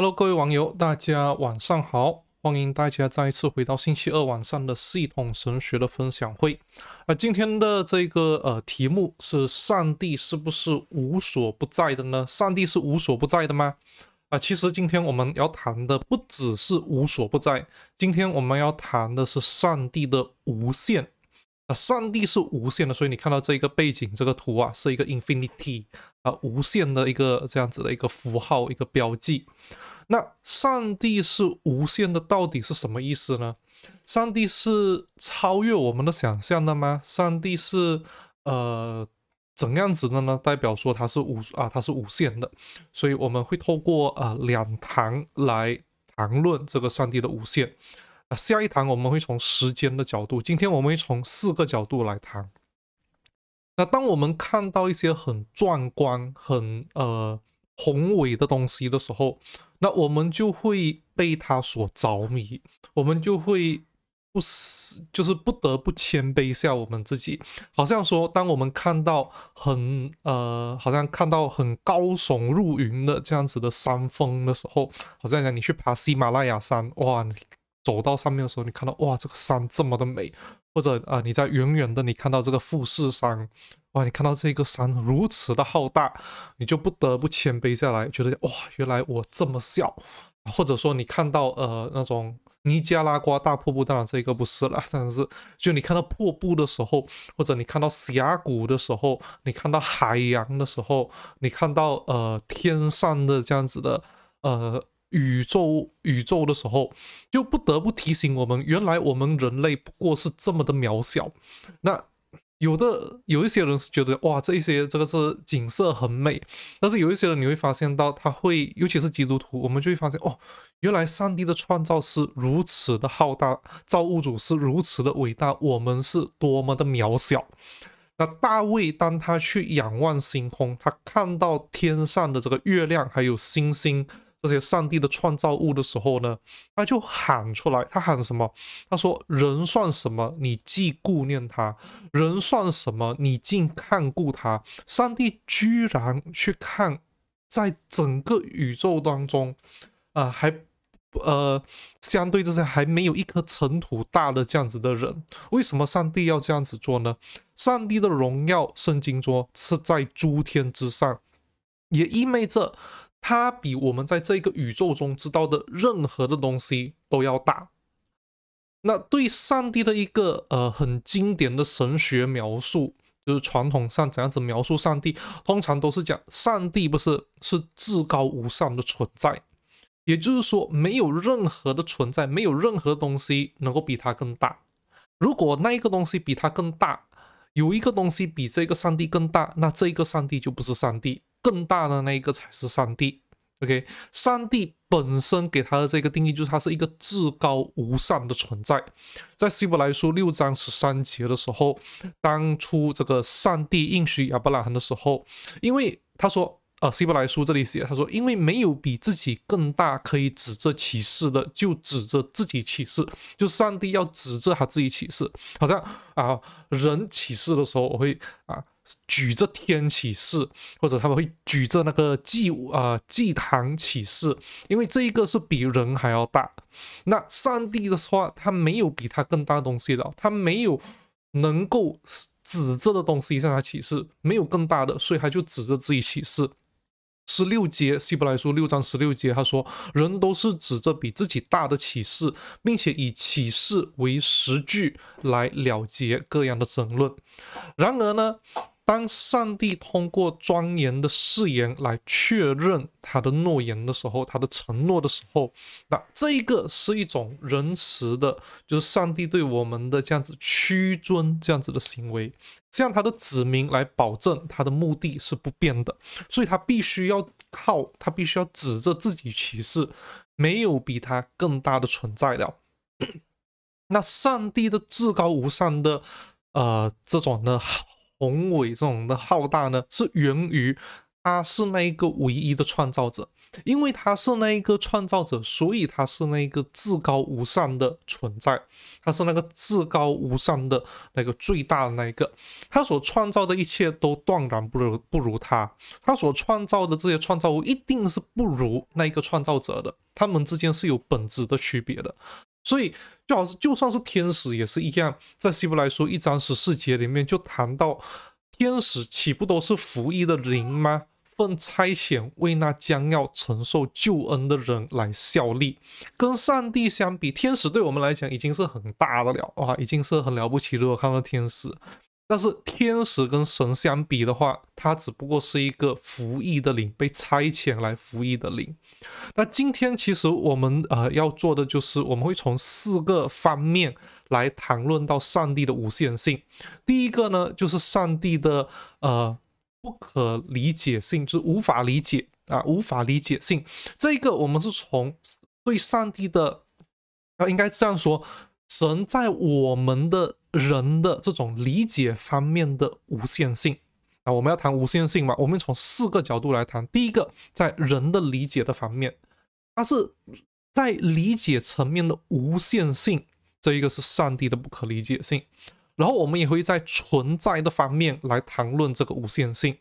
Hello，各位网友，大家晚上好！欢迎大家再一次回到星期二晚上的系统神学的分享会。啊，今天的这个呃题目是：上帝是不是无所不在的呢？上帝是无所不在的吗？啊，其实今天我们要谈的不只是无所不在，今天我们要谈的是上帝的无限。啊，上帝是无限的，所以你看到这一个背景这个图啊，是一个 infinity 啊，无限的一个这样子的一个符号一个标记。那上帝是无限的，到底是什么意思呢？上帝是超越我们的想象的吗？上帝是呃怎样子的呢？代表说它是无啊，它是无限的。所以我们会透过啊两堂来谈论这个上帝的无限。下一堂我们会从时间的角度，今天我们会从四个角度来谈。那当我们看到一些很壮观、很呃宏伟的东西的时候，那我们就会被它所着迷，我们就会不就是不得不谦卑一下我们自己。好像说，当我们看到很呃，好像看到很高耸入云的这样子的山峰的时候，好像讲你去爬喜马拉雅山，哇！走到上面的时候，你看到哇，这个山这么的美，或者啊，你在远远的你看到这个富士山，哇，你看到这个山如此的浩大，你就不得不谦卑下来，觉得哇，原来我这么小。或者说你看到呃那种尼加拉瓜大瀑布，当然这个不是了，但是就你看到瀑布的时候，或者你看到峡谷的时候，你看到海洋的时候，你看到呃天上的这样子的呃。宇宙宇宙的时候，就不得不提醒我们，原来我们人类不过是这么的渺小。那有的有一些人是觉得哇，这一些这个是景色很美，但是有一些人你会发现到，他会尤其是基督徒，我们就会发现哦，原来上帝的创造是如此的浩大，造物主是如此的伟大，我们是多么的渺小。那大卫当他去仰望星空，他看到天上的这个月亮还有星星。这些上帝的创造物的时候呢，他就喊出来，他喊什么？他说：“人算什么？你既顾念他，人算什么？你竟看顾他？上帝居然去看，在整个宇宙当中，啊，还呃，相对这些还没有一颗尘土大的这样子的人，为什么上帝要这样子做呢？上帝的荣耀，圣经说是在诸天之上，也意味着。”它比我们在这个宇宙中知道的任何的东西都要大。那对上帝的一个呃很经典的神学描述，就是传统上怎样子描述上帝，通常都是讲上帝不是是至高无上的存在，也就是说，没有任何的存在，没有任何东西能够比它更大。如果那一个东西比它更大，有一个东西比这个上帝更大，那这个上帝就不是上帝。更大的那一个才是上帝。OK，上帝本身给他的这个定义就是他是一个至高无上的存在。在《希伯来书》六章十三节的时候，当初这个上帝应许亚伯拉罕的时候，因为他说，呃，《希伯来书》这里写，他说，因为没有比自己更大可以指着启示的，就指着自己启示，就上帝要指着他自己启示，好像啊，人启示的时候我会啊。举着天起誓，或者他们会举着那个祭啊祭坛起誓，因为这一个是比人还要大。那上帝的话，他没有比他更大的东西了，他没有能够指着的东西向他起誓，没有更大的，所以他就指着自己起誓。十六节，希伯来书六章十六节，他说：“人都是指着比自己大的启示，并且以启示为实据来了结各样的争论。”然而呢？当上帝通过庄严的誓言来确认他的诺言的时候，他的承诺的时候，那这一个是一种仁慈的，就是上帝对我们的这样子屈尊这样子的行为，这样他的子民来保证他的目的是不变的，所以他必须要靠他必须要指着自己启示，没有比他更大的存在了。那上帝的至高无上的，呃，这种呢？宏伟这种的浩大呢，是源于他是那一个唯一的创造者，因为他是那一个创造者，所以他是那一个至高无上的存在，他是那个至高无上的那个最大的那一个，他所创造的一切都断然不如不如他，他所创造的这些创造物一定是不如那一个创造者的，他们之间是有本质的区别的。所以，就好像就算是天使也是一样，在希伯来书一章十四节里面就谈到，天使岂不都是服役的灵吗？奉差遣为那将要承受救恩的人来效力。跟上帝相比，天使对我们来讲已经是很大的了哇，已经是很了不起。如果看到天使。但是天使跟神相比的话，它只不过是一个服役的灵，被差遣来服役的灵。那今天其实我们呃要做的就是，我们会从四个方面来谈论到上帝的无限性。第一个呢，就是上帝的呃不可理解性，就是无法理解啊，无法理解性。这一个我们是从对上帝的啊，应该这样说。神在我们的人的这种理解方面的无限性啊，我们要谈无限性嘛，我们从四个角度来谈。第一个，在人的理解的方面，它是在理解层面的无限性，这一个是上帝的不可理解性。然后我们也会在存在的方面来谈论这个无限性。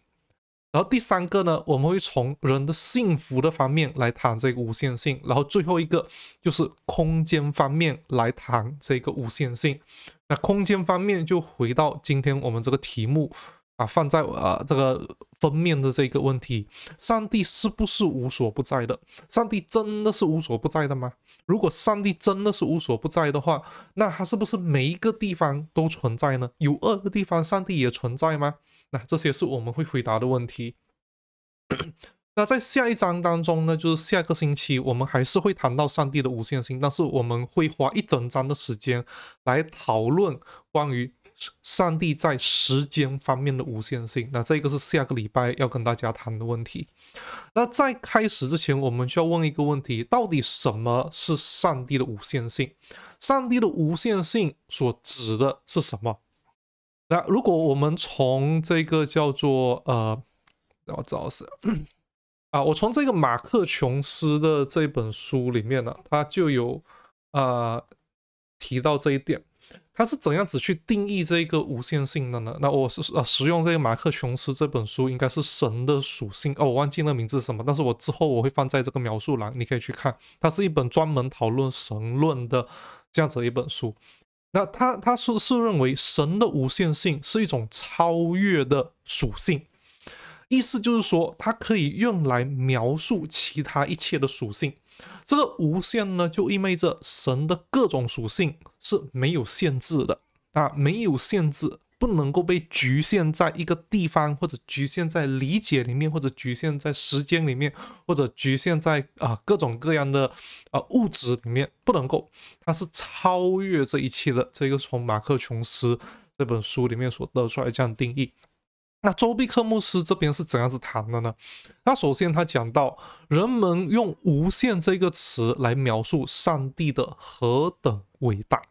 然后第三个呢，我们会从人的幸福的方面来谈这个无限性。然后最后一个就是空间方面来谈这个无限性。那空间方面就回到今天我们这个题目啊，放在呃这个封面的这个问题：上帝是不是无所不在的？上帝真的是无所不在的吗？如果上帝真的是无所不在的话，那他是不是每一个地方都存在呢？有恶的地方，上帝也存在吗？那这些是我们会回答的问题。那在下一章当中呢，就是下个星期我们还是会谈到上帝的无限性，但是我们会花一整章的时间来讨论关于上帝在时间方面的无限性。那这个是下个礼拜要跟大家谈的问题。那在开始之前，我们就要问一个问题：到底什么是上帝的无限性？上帝的无限性所指的是什么？那如果我们从这个叫做呃，我找一下 啊，我从这个马克琼斯的这本书里面呢，他就有啊提到这一点，他是怎样子去定义这个无限性的呢？那我是啊，使用这个马克琼斯这本书应该是神的属性哦，我忘记了名字什么，但是我之后我会放在这个描述栏，你可以去看，它是一本专门讨论神论的这样子的一本书。那他他是是认为神的无限性是一种超越的属性，意思就是说，它可以用来描述其他一切的属性。这个无限呢，就意味着神的各种属性是没有限制的。啊，没有限制。不能够被局限在一个地方，或者局限在理解里面，或者局限在时间里面，或者局限在啊各种各样的啊物质里面，不能够，它是超越这一切的。这个从马克琼斯这本书里面所得出来这样定义。那周必克牧师这边是怎样子谈的呢？那首先他讲到，人们用“无限”这个词来描述上帝的何等伟大。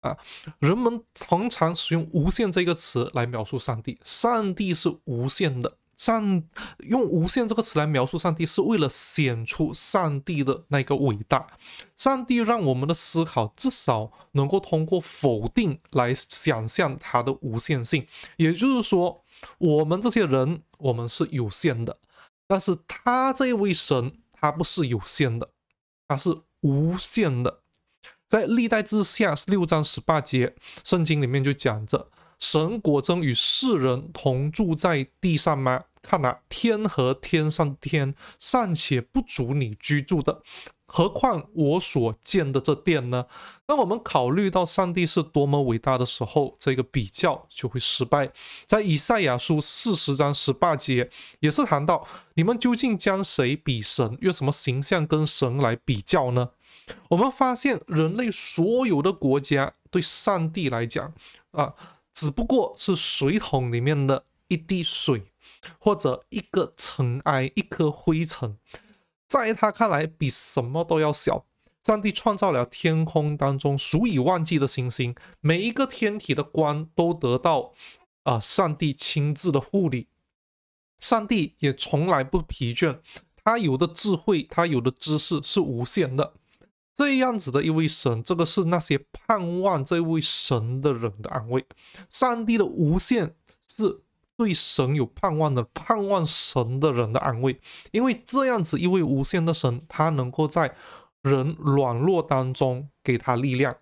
啊，人们常常使用“无限”这个词来描述上帝。上帝是无限的。上用“无限”这个词来描述上帝，是为了显出上帝的那个伟大。上帝让我们的思考至少能够通过否定来想象他的无限性。也就是说，我们这些人，我们是有限的，但是他这位神，他不是有限的，他是无限的。在历代志下六章十八节，圣经里面就讲着：“神果真与世人同住在地上吗？看呐，天和天上天尚且不足你居住的，何况我所建的这殿呢？”当我们考虑到上帝是多么伟大的时候，这个比较就会失败。在以赛亚书四十章十八节，也是谈到：“你们究竟将谁比神？用什么形象跟神来比较呢？”我们发现，人类所有的国家对上帝来讲，啊，只不过是水桶里面的一滴水，或者一个尘埃、一颗灰尘，在他看来比什么都要小。上帝创造了天空当中数以万计的星星，每一个天体的光都得到啊上帝亲自的护理。上帝也从来不疲倦，他有的智慧，他有的知识是无限的。这样子的一位神，这个是那些盼望这位神的人的安慰。上帝的无限是对神有盼望的、盼望神的人的安慰，因为这样子一位无限的神，他能够在人软弱当中给他力量。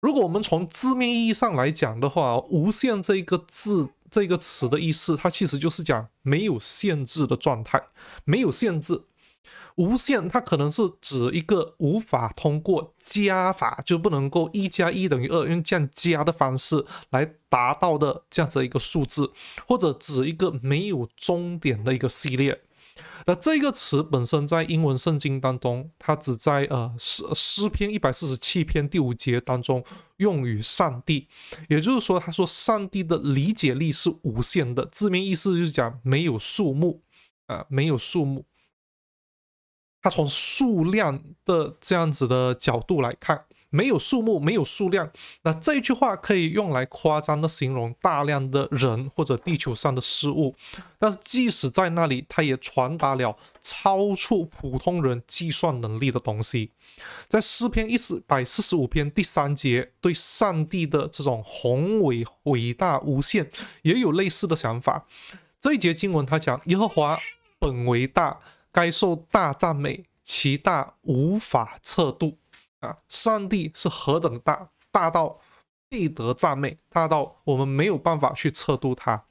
如果我们从字面意义上来讲的话，“无限”这个字、这个词的意思，它其实就是讲没有限制的状态，没有限制。无限，它可能是指一个无法通过加法就不能够一加一等于二用这样加的方式来达到的这样子一个数字，或者指一个没有终点的一个系列。那这个词本身在英文圣经当中，它只在呃诗诗篇一百四十七篇第五节当中用于上帝，也就是说，他说上帝的理解力是无限的，字面意思就是讲没有数目啊，没有数目。他从数量的这样子的角度来看，没有数目，没有数量，那这句话可以用来夸张的形容大量的人或者地球上的事物。但是即使在那里，他也传达了超出普通人计算能力的东西。在诗篇一百四十五篇第三节，对上帝的这种宏伟、伟大、无限，也有类似的想法。这一节经文他讲，耶和华本为大。该受大赞美，其大无法测度啊！上帝是何等大，大到配得赞美，大到我们没有办法去测度它。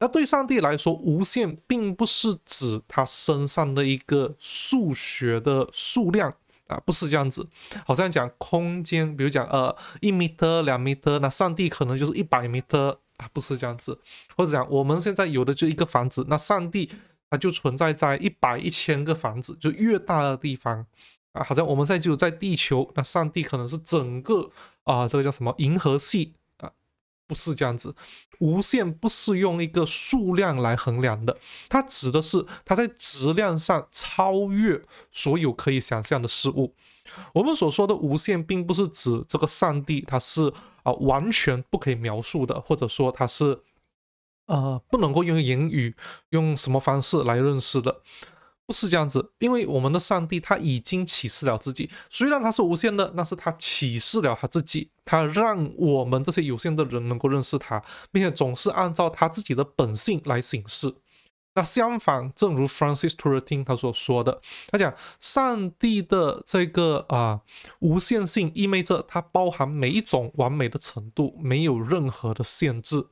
那对上帝来说，无限并不是指他身上的一个数学的数量啊，不是这样子。好像讲空间，比如讲呃一米的、两米的，那上帝可能就是一百米的啊，不是这样子。或者讲我们现在有的就一个房子，那上帝。它就存在在一百、一千个房子，就越大的地方啊。好像我们现在就在地球，那上帝可能是整个啊，这个叫什么银河系啊？不是这样子，无限不是用一个数量来衡量的，它指的是它在质量上超越所有可以想象的事物。我们所说的无限，并不是指这个上帝，它是啊完全不可以描述的，或者说它是。呃，不能够用言语，用什么方式来认识的，不是这样子。因为我们的上帝他已经启示了自己，虽然他是无限的，但是他启示了他自己，他让我们这些有限的人能够认识他，并且总是按照他自己的本性来行事。那相反，正如 Francis t u r e t i n 他所说的，他讲上帝的这个啊无限性意味着它包含每一种完美的程度，没有任何的限制。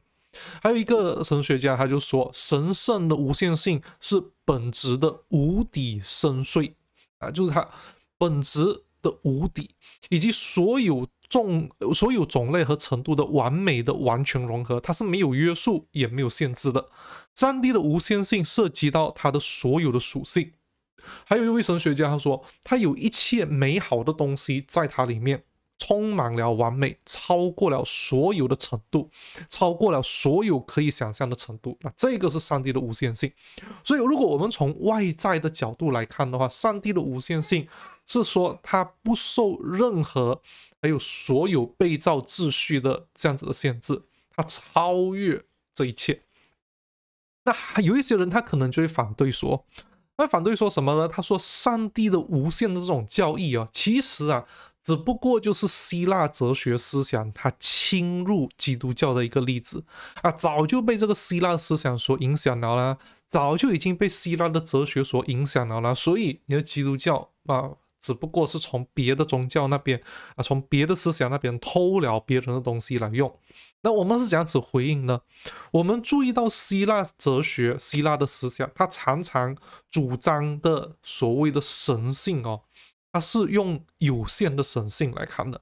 还有一个神学家，他就说，神圣的无限性是本质的无底深邃，啊，就是它本质的无底，以及所有种所有种类和程度的完美的完全融合，它是没有约束也没有限制的。上帝的无限性涉及到它的所有的属性。还有一位神学家，他说，他有一切美好的东西在它里面。充满了完美，超过了所有的程度，超过了所有可以想象的程度。那这个是上帝的无限性。所以，如果我们从外在的角度来看的话，上帝的无限性是说他不受任何还有所有被造秩序的这样子的限制，他超越这一切。那还有一些人，他可能就会反对说，那反对说什么呢？他说，上帝的无限的这种教义啊，其实啊。只不过就是希腊哲学思想它侵入基督教的一个例子啊，早就被这个希腊思想所影响了啦，早就已经被希腊的哲学所影响了啦，所以，你的基督教啊，只不过是从别的宗教那边啊，从别的思想那边偷了别人的东西来用。那我们是怎样子回应呢？我们注意到希腊哲学、希腊的思想，它常常主张的所谓的神性哦，他是用有限的神性来看的，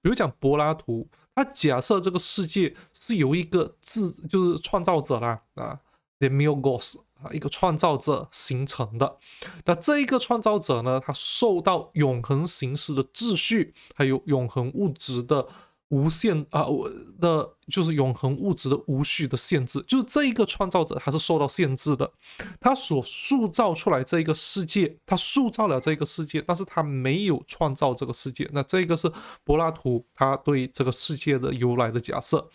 比如讲柏拉图，他假设这个世界是由一个自就是创造者啦啊，the m u o g o s 啊一个创造者形成的。那这一个创造者呢，他受到永恒形式的秩序，还有永恒物质的。无限啊，我的就是永恒物质的无序的限制，就是这一个创造者还是受到限制的。他所塑造出来这一个世界，他塑造了这个世界，但是他没有创造这个世界。那这个是柏拉图他对这个世界的由来的假设。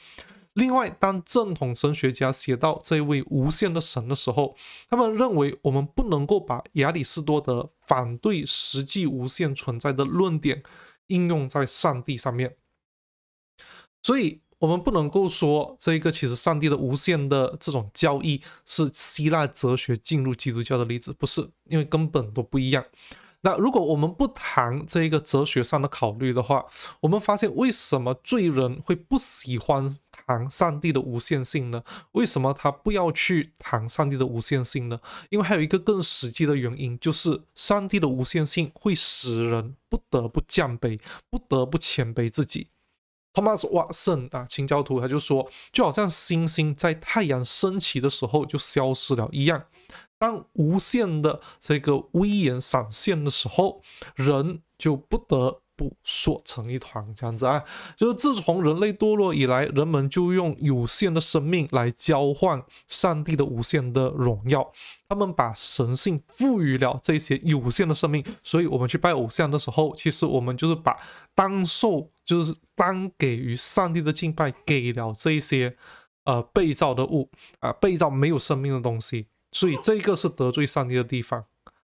另外，当正统神学家写到这位无限的神的时候，他们认为我们不能够把亚里士多德反对实际无限存在的论点应用在上帝上面。所以我们不能够说，这一个其实上帝的无限的这种交易是希腊哲学进入基督教的例子，不是，因为根本都不一样。那如果我们不谈这一个哲学上的考虑的话，我们发现为什么罪人会不喜欢谈上帝的无限性呢？为什么他不要去谈上帝的无限性呢？因为还有一个更实际的原因，就是上帝的无限性会使人不得不降卑，不得不谦卑自己。Thomas Watson 啊清教图，他就说，就好像星星在太阳升起的时候就消失了一样，当无限的这个威严闪现的时候，人就不得。不缩成一团这样子啊，就是自从人类堕落以来，人们就用有限的生命来交换上帝的无限的荣耀。他们把神性赋予了这些有限的生命，所以我们去拜偶像的时候，其实我们就是把当受，就是当给予上帝的敬拜，给了这些呃被造的物啊，被造没有生命的东西，所以这个是得罪上帝的地方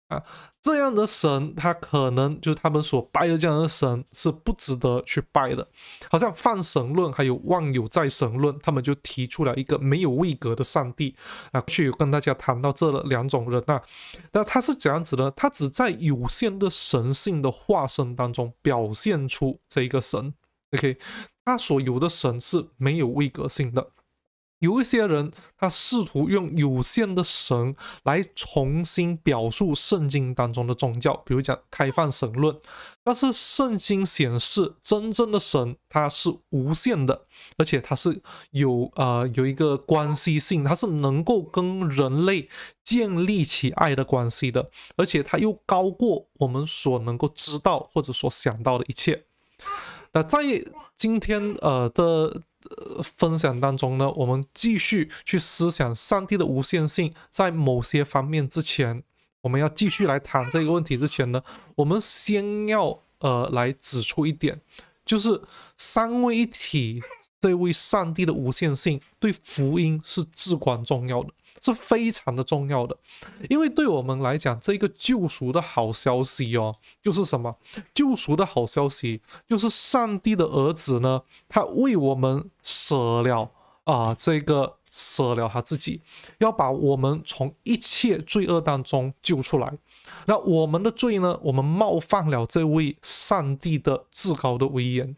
啊。这样的神，他可能就是他们所拜的这样的神是不值得去拜的，好像泛神论还有忘有在神论，他们就提出了一个没有位格的上帝啊。去跟大家谈到这两种人啊，那他是怎样子呢？他只在有限的神性的化身当中表现出这一个神，OK，他所有的神是没有位格性的。有一些人，他试图用有限的神来重新表述圣经当中的宗教，比如讲开放神论。但是圣经显示，真正的神他是无限的，而且他是有呃有一个关系性，他是能够跟人类建立起爱的关系的，而且他又高过我们所能够知道或者所想到的一切。那在今天呃的。呃，分享当中呢，我们继续去思想上帝的无限性。在某些方面之前，我们要继续来谈这个问题之前呢，我们先要呃来指出一点，就是三位一体这位上帝的无限性对福音是至关重要的。是非常的重要的，因为对我们来讲，这个救赎的好消息哦，就是什么？救赎的好消息就是上帝的儿子呢，他为我们舍了啊，这个舍了他自己，要把我们从一切罪恶当中救出来。那我们的罪呢？我们冒犯了这位上帝的至高的威严。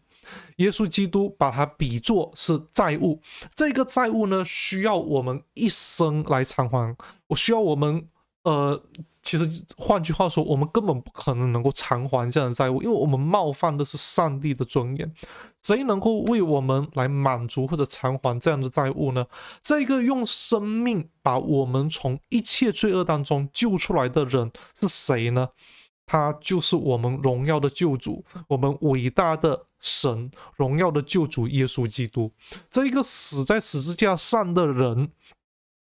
耶稣基督把它比作是债务，这个债务呢，需要我们一生来偿还。我需要我们，呃，其实换句话说，我们根本不可能能够偿还这样的债务，因为我们冒犯的是上帝的尊严。谁能够为我们来满足或者偿还这样的债务呢？这个用生命把我们从一切罪恶当中救出来的人是谁呢？他就是我们荣耀的救主，我们伟大的。神荣耀的救主耶稣基督，这一个死在十字架上的人，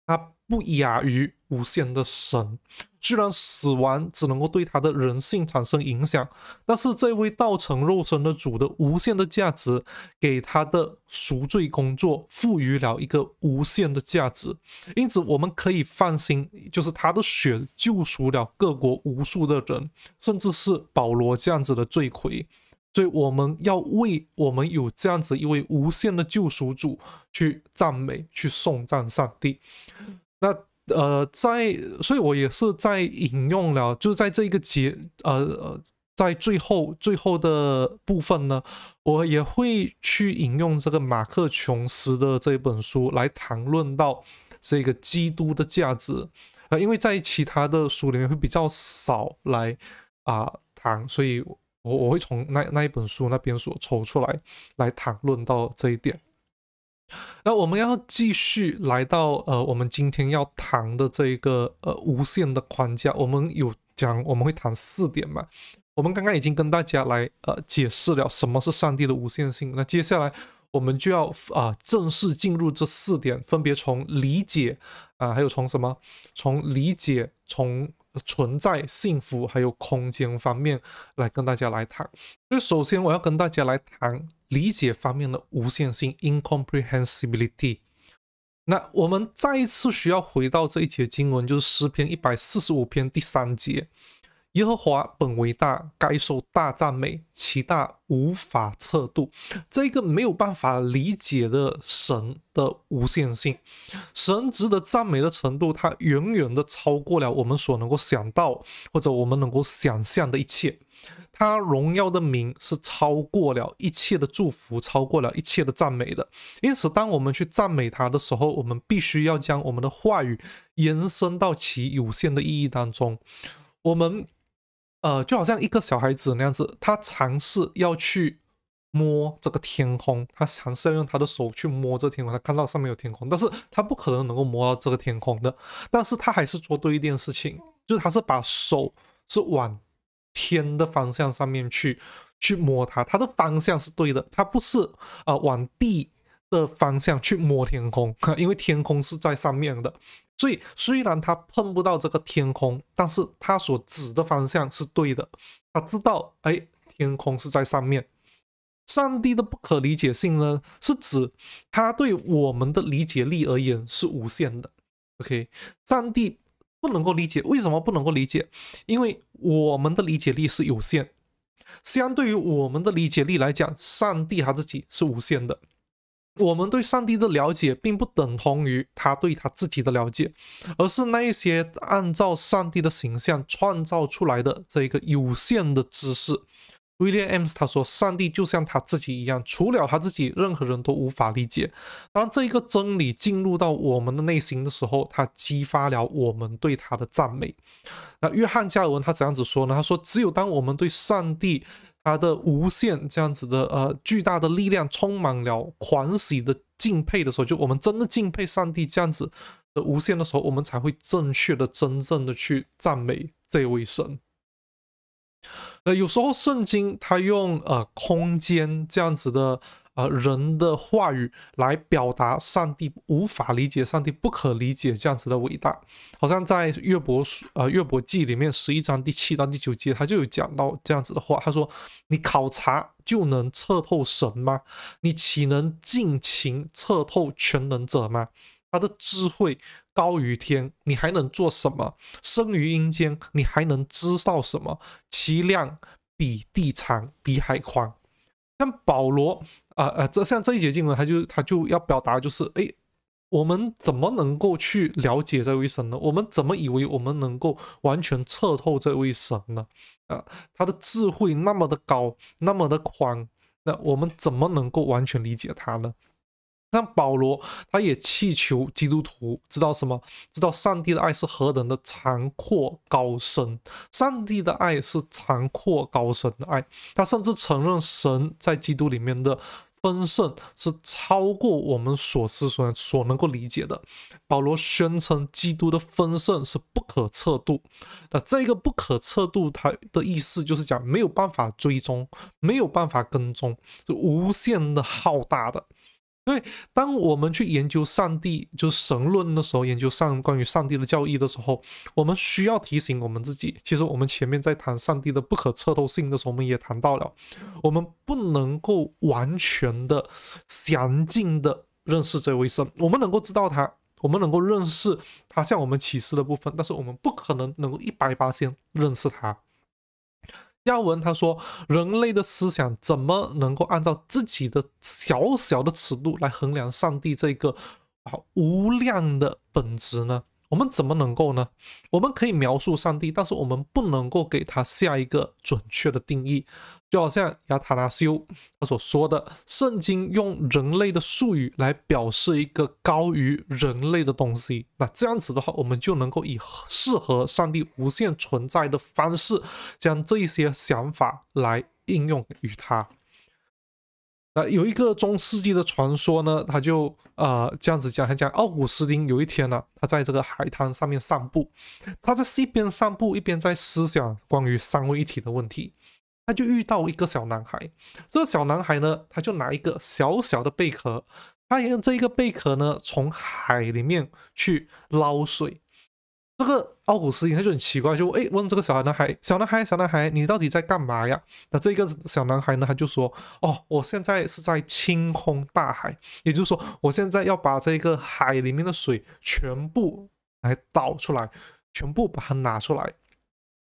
他不亚于无限的神，虽然死亡只能够对他的人性产生影响，但是这位道成肉身的主的无限的价值，给他的赎罪工作赋予了一个无限的价值，因此我们可以放心，就是他的血救赎了各国无数的人，甚至是保罗这样子的罪魁。所以我们要为我们有这样子一位无限的救赎主去赞美、去颂赞上帝。那呃，在所以，我也是在引用了，就是在这一个节呃，在最后最后的部分呢，我也会去引用这个马克·琼斯的这本书来谈论到这个基督的价值啊，因为在其他的书里面会比较少来啊谈，所以。我我会从那那一本书那边所抽出来来谈论到这一点。那我们要继续来到呃，我们今天要谈的这一个呃无限的框架，我们有讲我们会谈四点嘛？我们刚刚已经跟大家来呃解释了什么是上帝的无限性。那接下来我们就要啊正式进入这四点，分别从理解啊，还有从什么？从理解从。存在、幸福还有空间方面来跟大家来谈。那首先我要跟大家来谈理解方面的无限性 （incomprehensibility）。那我们再一次需要回到这一节经文，就是诗篇一百四十五篇第三节。耶和华本为大，该受大赞美。其大无法测度，这一个没有办法理解的神的无限性，神值得赞美的程度，它远远的超过了我们所能够想到或者我们能够想象的一切。他荣耀的名是超过了一切的祝福，超过了一切的赞美的。因此，当我们去赞美他的时候，我们必须要将我们的话语延伸到其有限的意义当中。我们。呃，就好像一个小孩子那样子，他尝试要去摸这个天空，他尝试要用他的手去摸这天空，他看到上面有天空，但是他不可能能够摸到这个天空的，但是他还是做对一件事情，就是他是把手是往天的方向上面去去摸它，它的方向是对的，它不是呃往地。的方向去摸天空 因为天空是在上面的，所以虽然他碰不到这个天空，但是他所指的方向是对的。他知道，哎，天空是在上面。上帝的不可理解性呢，是指他对我们的理解力而言是无限的。OK，上帝不能够理解，为什么不能够理解？因为我们的理解力是有限，相对于我们的理解力来讲，上帝他自己是无限的。我们对上帝的了解，并不等同于他对他自己的了解，而是那一些按照上帝的形象创造出来的这一个有限的知识。威廉 ·M 斯他说：“上帝就像他自己一样，除了他自己，任何人都无法理解。”当这一个真理进入到我们的内心的时候，它激发了我们对他的赞美。那约翰·加尔文他怎样子说呢？他说：“只有当我们对上帝。”他的无限这样子的呃巨大的力量充满了狂喜的敬佩的时候，就我们真的敬佩上帝这样子的无限的时候，我们才会正确的真正的去赞美这位神。那有时候圣经它用呃空间这样子的。呃，人的话语来表达上帝无法理解，上帝不可理解这样子的伟大，好像在《约伯书》呃，《约伯记》里面十一章第七到第九节，他就有讲到这样子的话。他说：“你考察就能测透神吗？你岂能尽情测透全能者吗？他的智慧高于天，你还能做什么？生于阴间，你还能知道什么？其量比地长，比海宽。”像保罗。啊啊！这像这一节经文，他就他就要表达就是，哎，我们怎么能够去了解这位神呢？我们怎么以为我们能够完全彻透这位神呢？啊，他的智慧那么的高，那么的宽，那我们怎么能够完全理解他呢？像保罗，他也祈求基督徒知道什么？知道上帝的爱是何等的长阔高深。上帝的爱是长阔高深的爱。他甚至承认神在基督里面的。丰盛是超过我们所思所所能够理解的。保罗宣称，基督的丰盛是不可测度。那这个不可测度，它的意思就是讲没有办法追踪，没有办法跟踪，就无限的浩大的。因为当我们去研究上帝，就是神论的时候，研究上关于上帝的教义的时候，我们需要提醒我们自己，其实我们前面在谈上帝的不可测透性的时候，我们也谈到了，我们不能够完全的、详尽的认识这位神，我们能够知道他，我们能够认识他向我们启示的部分，但是我们不可能能够一百八先认识他。亚文他说：“人类的思想怎么能够按照自己的小小的尺度来衡量上帝这个啊无量的本质呢？”我们怎么能够呢？我们可以描述上帝，但是我们不能够给他下一个准确的定义。就好像亚塔拉修他所说的，圣经用人类的术语来表示一个高于人类的东西。那这样子的话，我们就能够以适合上帝无限存在的方式，将这一些想法来应用于他。那有一个中世纪的传说呢，他就呃这样子讲，他讲奥古斯丁有一天呢，他在这个海滩上面散步，他在一边散步一边在思想关于三位一体的问题，他就遇到一个小男孩，这个小男孩呢，他就拿一个小小的贝壳，他也用这一个贝壳呢从海里面去捞水。这个奥古斯丁他就很奇怪，就诶问这个小男孩，小男孩，小男孩，你到底在干嘛呀？那这个小男孩呢，他就说，哦，我现在是在清空大海，也就是说，我现在要把这个海里面的水全部来倒出来，全部把它拿出来。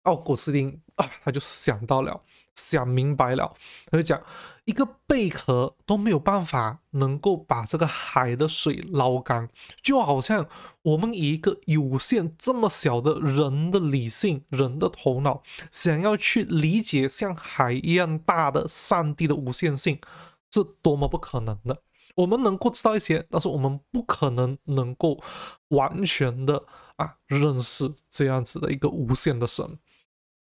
奥古斯丁啊，他就想到了，想明白了，他就讲。一个贝壳都没有办法能够把这个海的水捞干，就好像我们以一个有限这么小的人的理性、人的头脑，想要去理解像海一样大的上帝的无限性，是多么不可能的。我们能够知道一些，但是我们不可能能够完全的啊认识这样子的一个无限的神。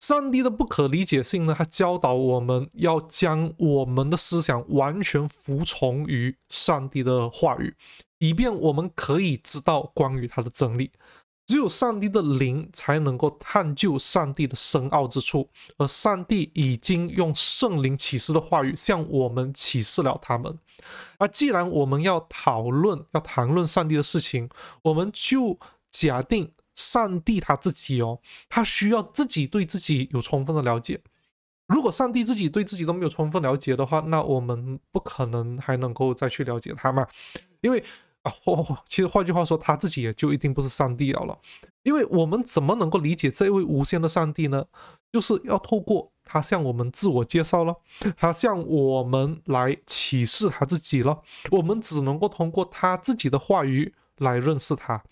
上帝的不可理解性呢？他教导我们要将我们的思想完全服从于上帝的话语，以便我们可以知道关于他的真理。只有上帝的灵才能够探究上帝的深奥之处，而上帝已经用圣灵启示的话语向我们启示了他们。而既然我们要讨论、要谈论上帝的事情，我们就假定。上帝他自己哦，他需要自己对自己有充分的了解。如果上帝自己对自己都没有充分了解的话，那我们不可能还能够再去了解他嘛？因为啊，其实换句话说，他自己也就一定不是上帝了了。因为我们怎么能够理解这位无限的上帝呢？就是要透过他向我们自我介绍了，他向我们来启示他自己了。我们只能够通过他自己的话语来认识他。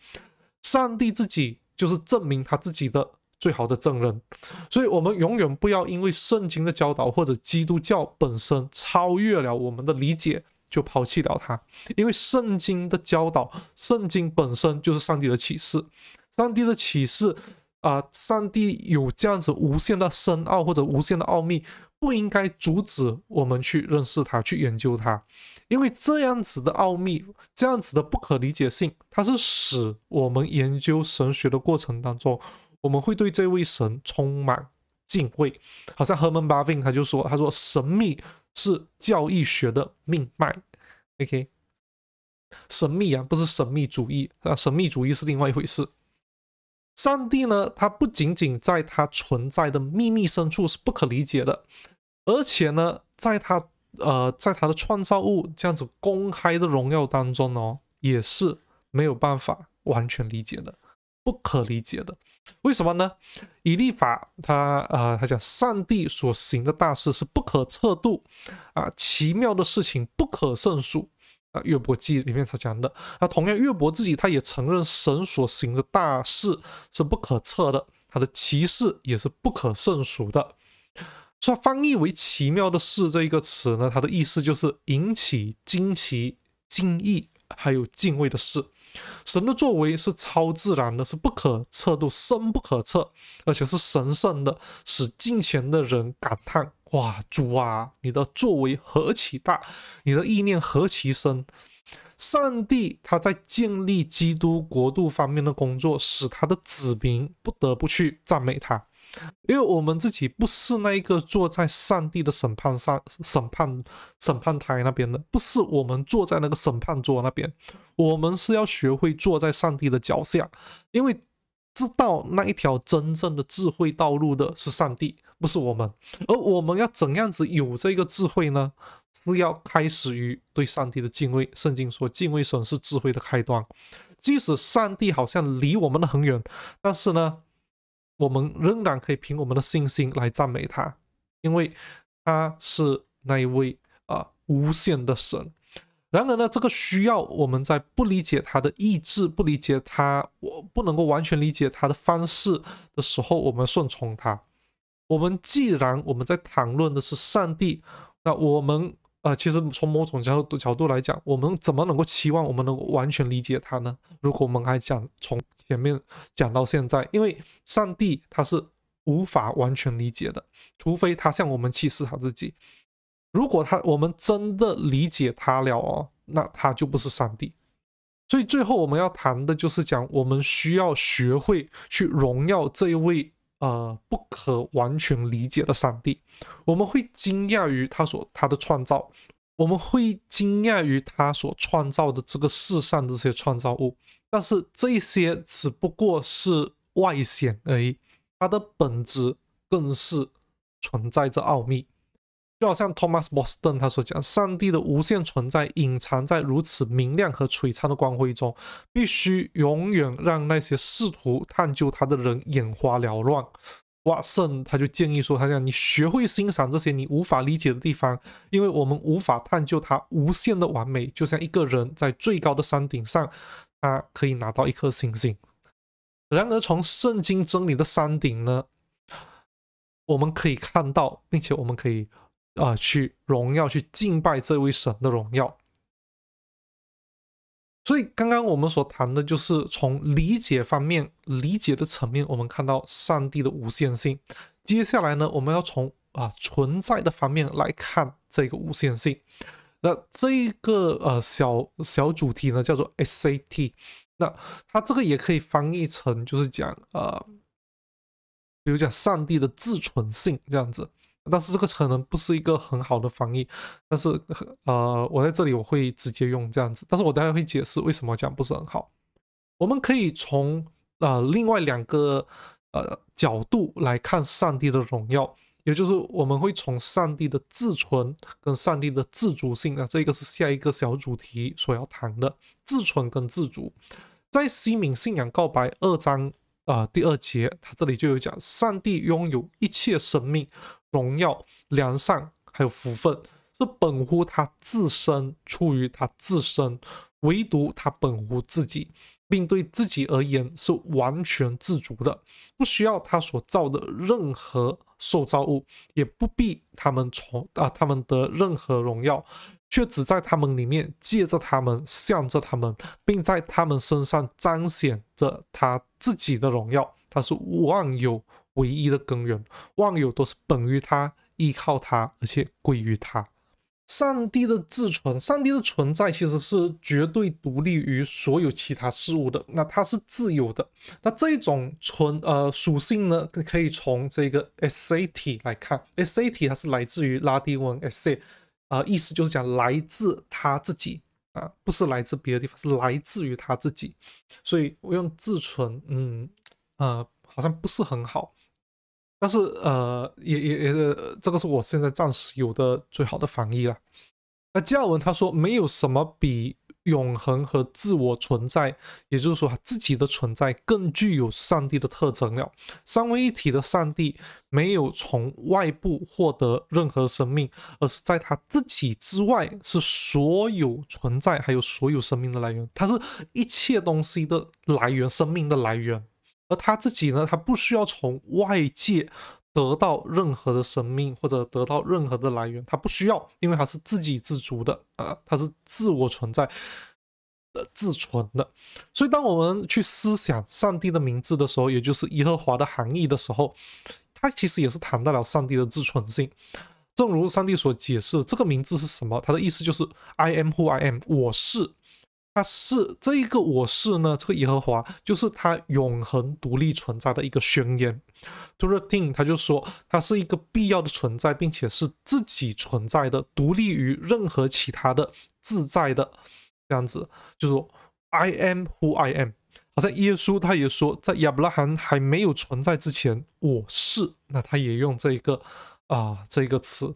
上帝自己就是证明他自己的最好的证人，所以我们永远不要因为圣经的教导或者基督教本身超越了我们的理解，就抛弃了它。因为圣经的教导，圣经本身就是上帝的启示。上帝的启示啊，上帝有这样子无限的深奥或者无限的奥秘，不应该阻止我们去认识它，去研究它。因为这样子的奥秘，这样子的不可理解性，它是使我们研究神学的过程当中，我们会对这位神充满敬畏。好像 Herman Bavin，他就说，他说神秘是教义学的命脉。OK，神秘啊，不是神秘主义啊，神秘主义是另外一回事。上帝呢，他不仅仅在他存在的秘密深处是不可理解的，而且呢，在他。呃，在他的创造物这样子公开的荣耀当中呢，也是没有办法完全理解的，不可理解的。为什么呢？以立法他啊，他讲上帝所行的大事是不可测度啊，奇妙的事情不可胜数啊。约伯记里面他讲的，那同样约伯自己他也承认神所行的大事是不可测的，他的歧视也是不可胜数的。说翻译为“奇妙的事”这一个词呢，它的意思就是引起惊奇、惊异，还有敬畏的事。神的作为是超自然的，是不可测度、深不可测，而且是神圣的，使近前的人感叹：“哇，主啊，你的作为何其大，你的意念何其深。”上帝他在建立基督国度方面的工作，使他的子民不得不去赞美他。因为我们自己不是那一个坐在上帝的审判上、审判、审判台那边的，不是我们坐在那个审判桌那边，我们是要学会坐在上帝的脚下，因为知道那一条真正的智慧道路的是上帝，不是我们。而我们要怎样子有这个智慧呢？是要开始于对上帝的敬畏。圣经说，敬畏神是智慧的开端。即使上帝好像离我们的很远，但是呢？我们仍然可以凭我们的信心来赞美他，因为他是那一位啊无限的神。然而呢，这个需要我们在不理解他的意志、不理解他、我不能够完全理解他的方式的时候，我们顺从他。我们既然我们在谈论的是上帝，那我们。呃，其实从某种角度角度来讲，我们怎么能够期望我们能够完全理解他呢？如果我们还讲从前面讲到现在，因为上帝他是无法完全理解的，除非他向我们启示他自己。如果他我们真的理解他了哦，那他就不是上帝。所以最后我们要谈的就是讲，我们需要学会去荣耀这一位。呃，不可完全理解的上帝，我们会惊讶于他所他的创造，我们会惊讶于他所创造的这个世上这些创造物，但是这些只不过是外显而已，它的本质更是存在着奥秘。就好像 Thomas Boston 他所讲，上帝的无限存在隐藏在如此明亮和璀璨的光辉中，必须永远让那些试图探究他的人眼花缭乱。哇森他就建议说，他讲你学会欣赏这些你无法理解的地方，因为我们无法探究它无限的完美，就像一个人在最高的山顶上，他可以拿到一颗星星。然而，从圣经真理的山顶呢，我们可以看到，并且我们可以。啊，去荣耀，去敬拜这位神的荣耀。所以，刚刚我们所谈的就是从理解方面、理解的层面，我们看到上帝的无限性。接下来呢，我们要从啊存在的方面来看这个无限性。那这一个呃小小主题呢，叫做 S A T。那它这个也可以翻译成就是讲呃，比如讲上帝的自存性这样子。但是这个可能不是一个很好的翻译，但是呃，我在这里我会直接用这样子，但是我待会会解释为什么讲不是很好。我们可以从呃另外两个呃角度来看上帝的荣耀，也就是我们会从上帝的自存跟上帝的自主性啊，这个是下一个小主题所要谈的自存跟自主。在西敏信仰告白二章啊第二节，他这里就有讲，上帝拥有一切生命。荣耀、良善还有福分，是本乎他自身，出于他自身，唯独他本乎自己，并对自己而言是完全自足的，不需要他所造的任何受造物，也不必他们从啊他们得任何荣耀，却只在他们里面借着他们向着他们，并在他们身上彰显着他自己的荣耀，他是万有。唯一的根源，万有都是本于他，依靠他，而且归于他。上帝的自存，上帝的存在其实是绝对独立于所有其他事物的。那他是自由的。那这种存呃属性呢，可以从这个 s a t 来看 s a t 它是来自于拉丁文 s s 啊，意思就是讲来自他自己啊，不是来自别的地方，是来自于他自己。所以我用自存，嗯呃，好像不是很好。但是，呃，也也也是，这个是我现在暂时有的最好的翻译了。那加尔文他说，没有什么比永恒和自我存在，也就是说自己的存在，更具有上帝的特征了。三位一体的上帝没有从外部获得任何生命，而是在他自己之外，是所有存在还有所有生命的来源。他是一切东西的来源，生命的来源。而他自己呢？他不需要从外界得到任何的生命，或者得到任何的来源。他不需要，因为他是自给自足的啊，他是自我存在的、自存的。所以，当我们去思想上帝的名字的时候，也就是耶和华的含义的时候，他其实也是谈到了上帝的自存性。正如上帝所解释，这个名字是什么？他的意思就是 “I am who I am”，我是。他是这一个我是呢，这个耶和华就是他永恒独立存在的一个宣言。t o e t i n g 他就说，他是一个必要的存在，并且是自己存在的，独立于任何其他的自在的这样子。就是 I am who I am。好像耶稣他也说，在亚伯拉罕还没有存在之前，我是。那他也用这一个啊这个词。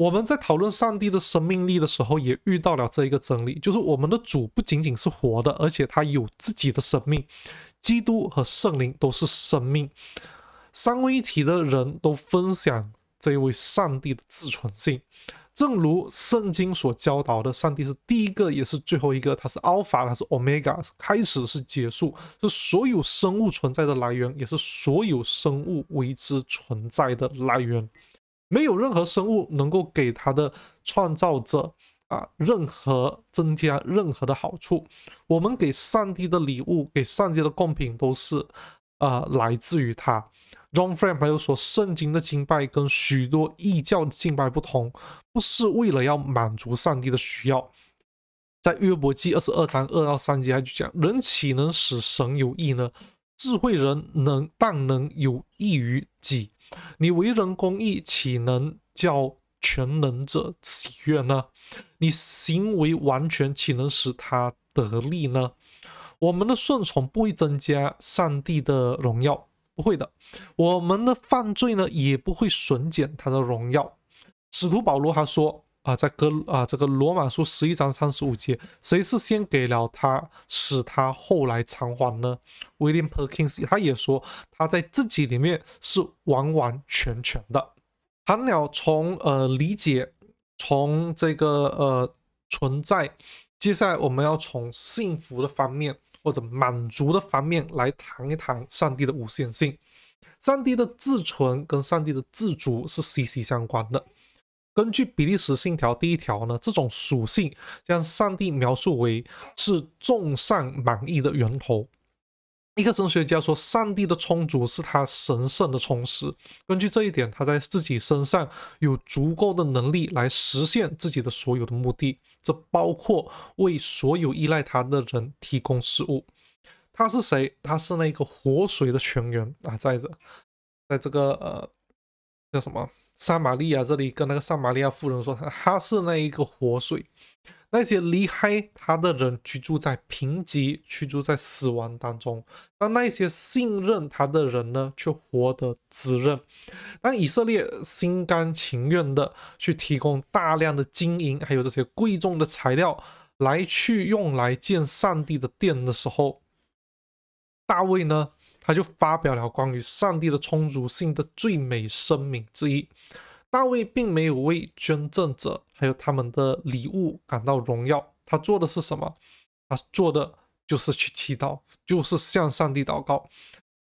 我们在讨论上帝的生命力的时候，也遇到了这一个真理，就是我们的主不仅仅是活的，而且他有自己的生命。基督和圣灵都是生命，三位一体的人都分享这位上帝的自存性。正如圣经所教导的，上帝是第一个，也是最后一个，他是 Alpha，他是 Omega，开始，是结束，是所有生物存在的来源，也是所有生物为之存在的来源。没有任何生物能够给他的创造者啊任何增加任何的好处。我们给上帝的礼物、给上帝的贡品都是，呃，来自于他。j o h n Frame 还有说，圣经的敬拜跟许多异教敬拜不同，不是为了要满足上帝的需要。在约伯记二十二章二到三节，他就讲：“人岂能使神有益呢？智慧人能，但能有益于己。”你为人公义，岂能叫全能者喜悦呢？你行为完全，岂能使他得利呢？我们的顺从不会增加上帝的荣耀，不会的。我们的犯罪呢，也不会损减他的荣耀。使徒保罗他说。啊，在哥啊，这个罗马书十一章三十五节，谁是先给了他，使他后来偿还呢？William Perkins，他也说他在自己里面是完完全全的。谈了从呃理解，从这个呃存在，接下来我们要从幸福的方面或者满足的方面来谈一谈上帝的无限性，上帝的自存跟上帝的自主是息息相关的。根据《比利时信条》第一条呢，这种属性将上帝描述为是众善满意的源头。一个神学家说，上帝的充足是他神圣的充实。根据这一点，他在自己身上有足够的能力来实现自己的所有的目的，这包括为所有依赖他的人提供食物。他是谁？他是那个活水的泉源啊，在这，在这个呃，叫什么？撒玛利亚这里跟那个撒玛利亚妇人说：“他是那一个活水，那些离开他的人居住在贫瘠，居住在死亡当中；而那些信任他的人呢，却活得滋润。当以色列心甘情愿的去提供大量的金银，还有这些贵重的材料，来去用来建上帝的殿的时候，大卫呢？”他就发表了关于上帝的充足性的最美声明之一。大卫并没有为捐赠者还有他们的礼物感到荣耀。他做的是什么？他做的就是去祈祷，就是向上帝祷告。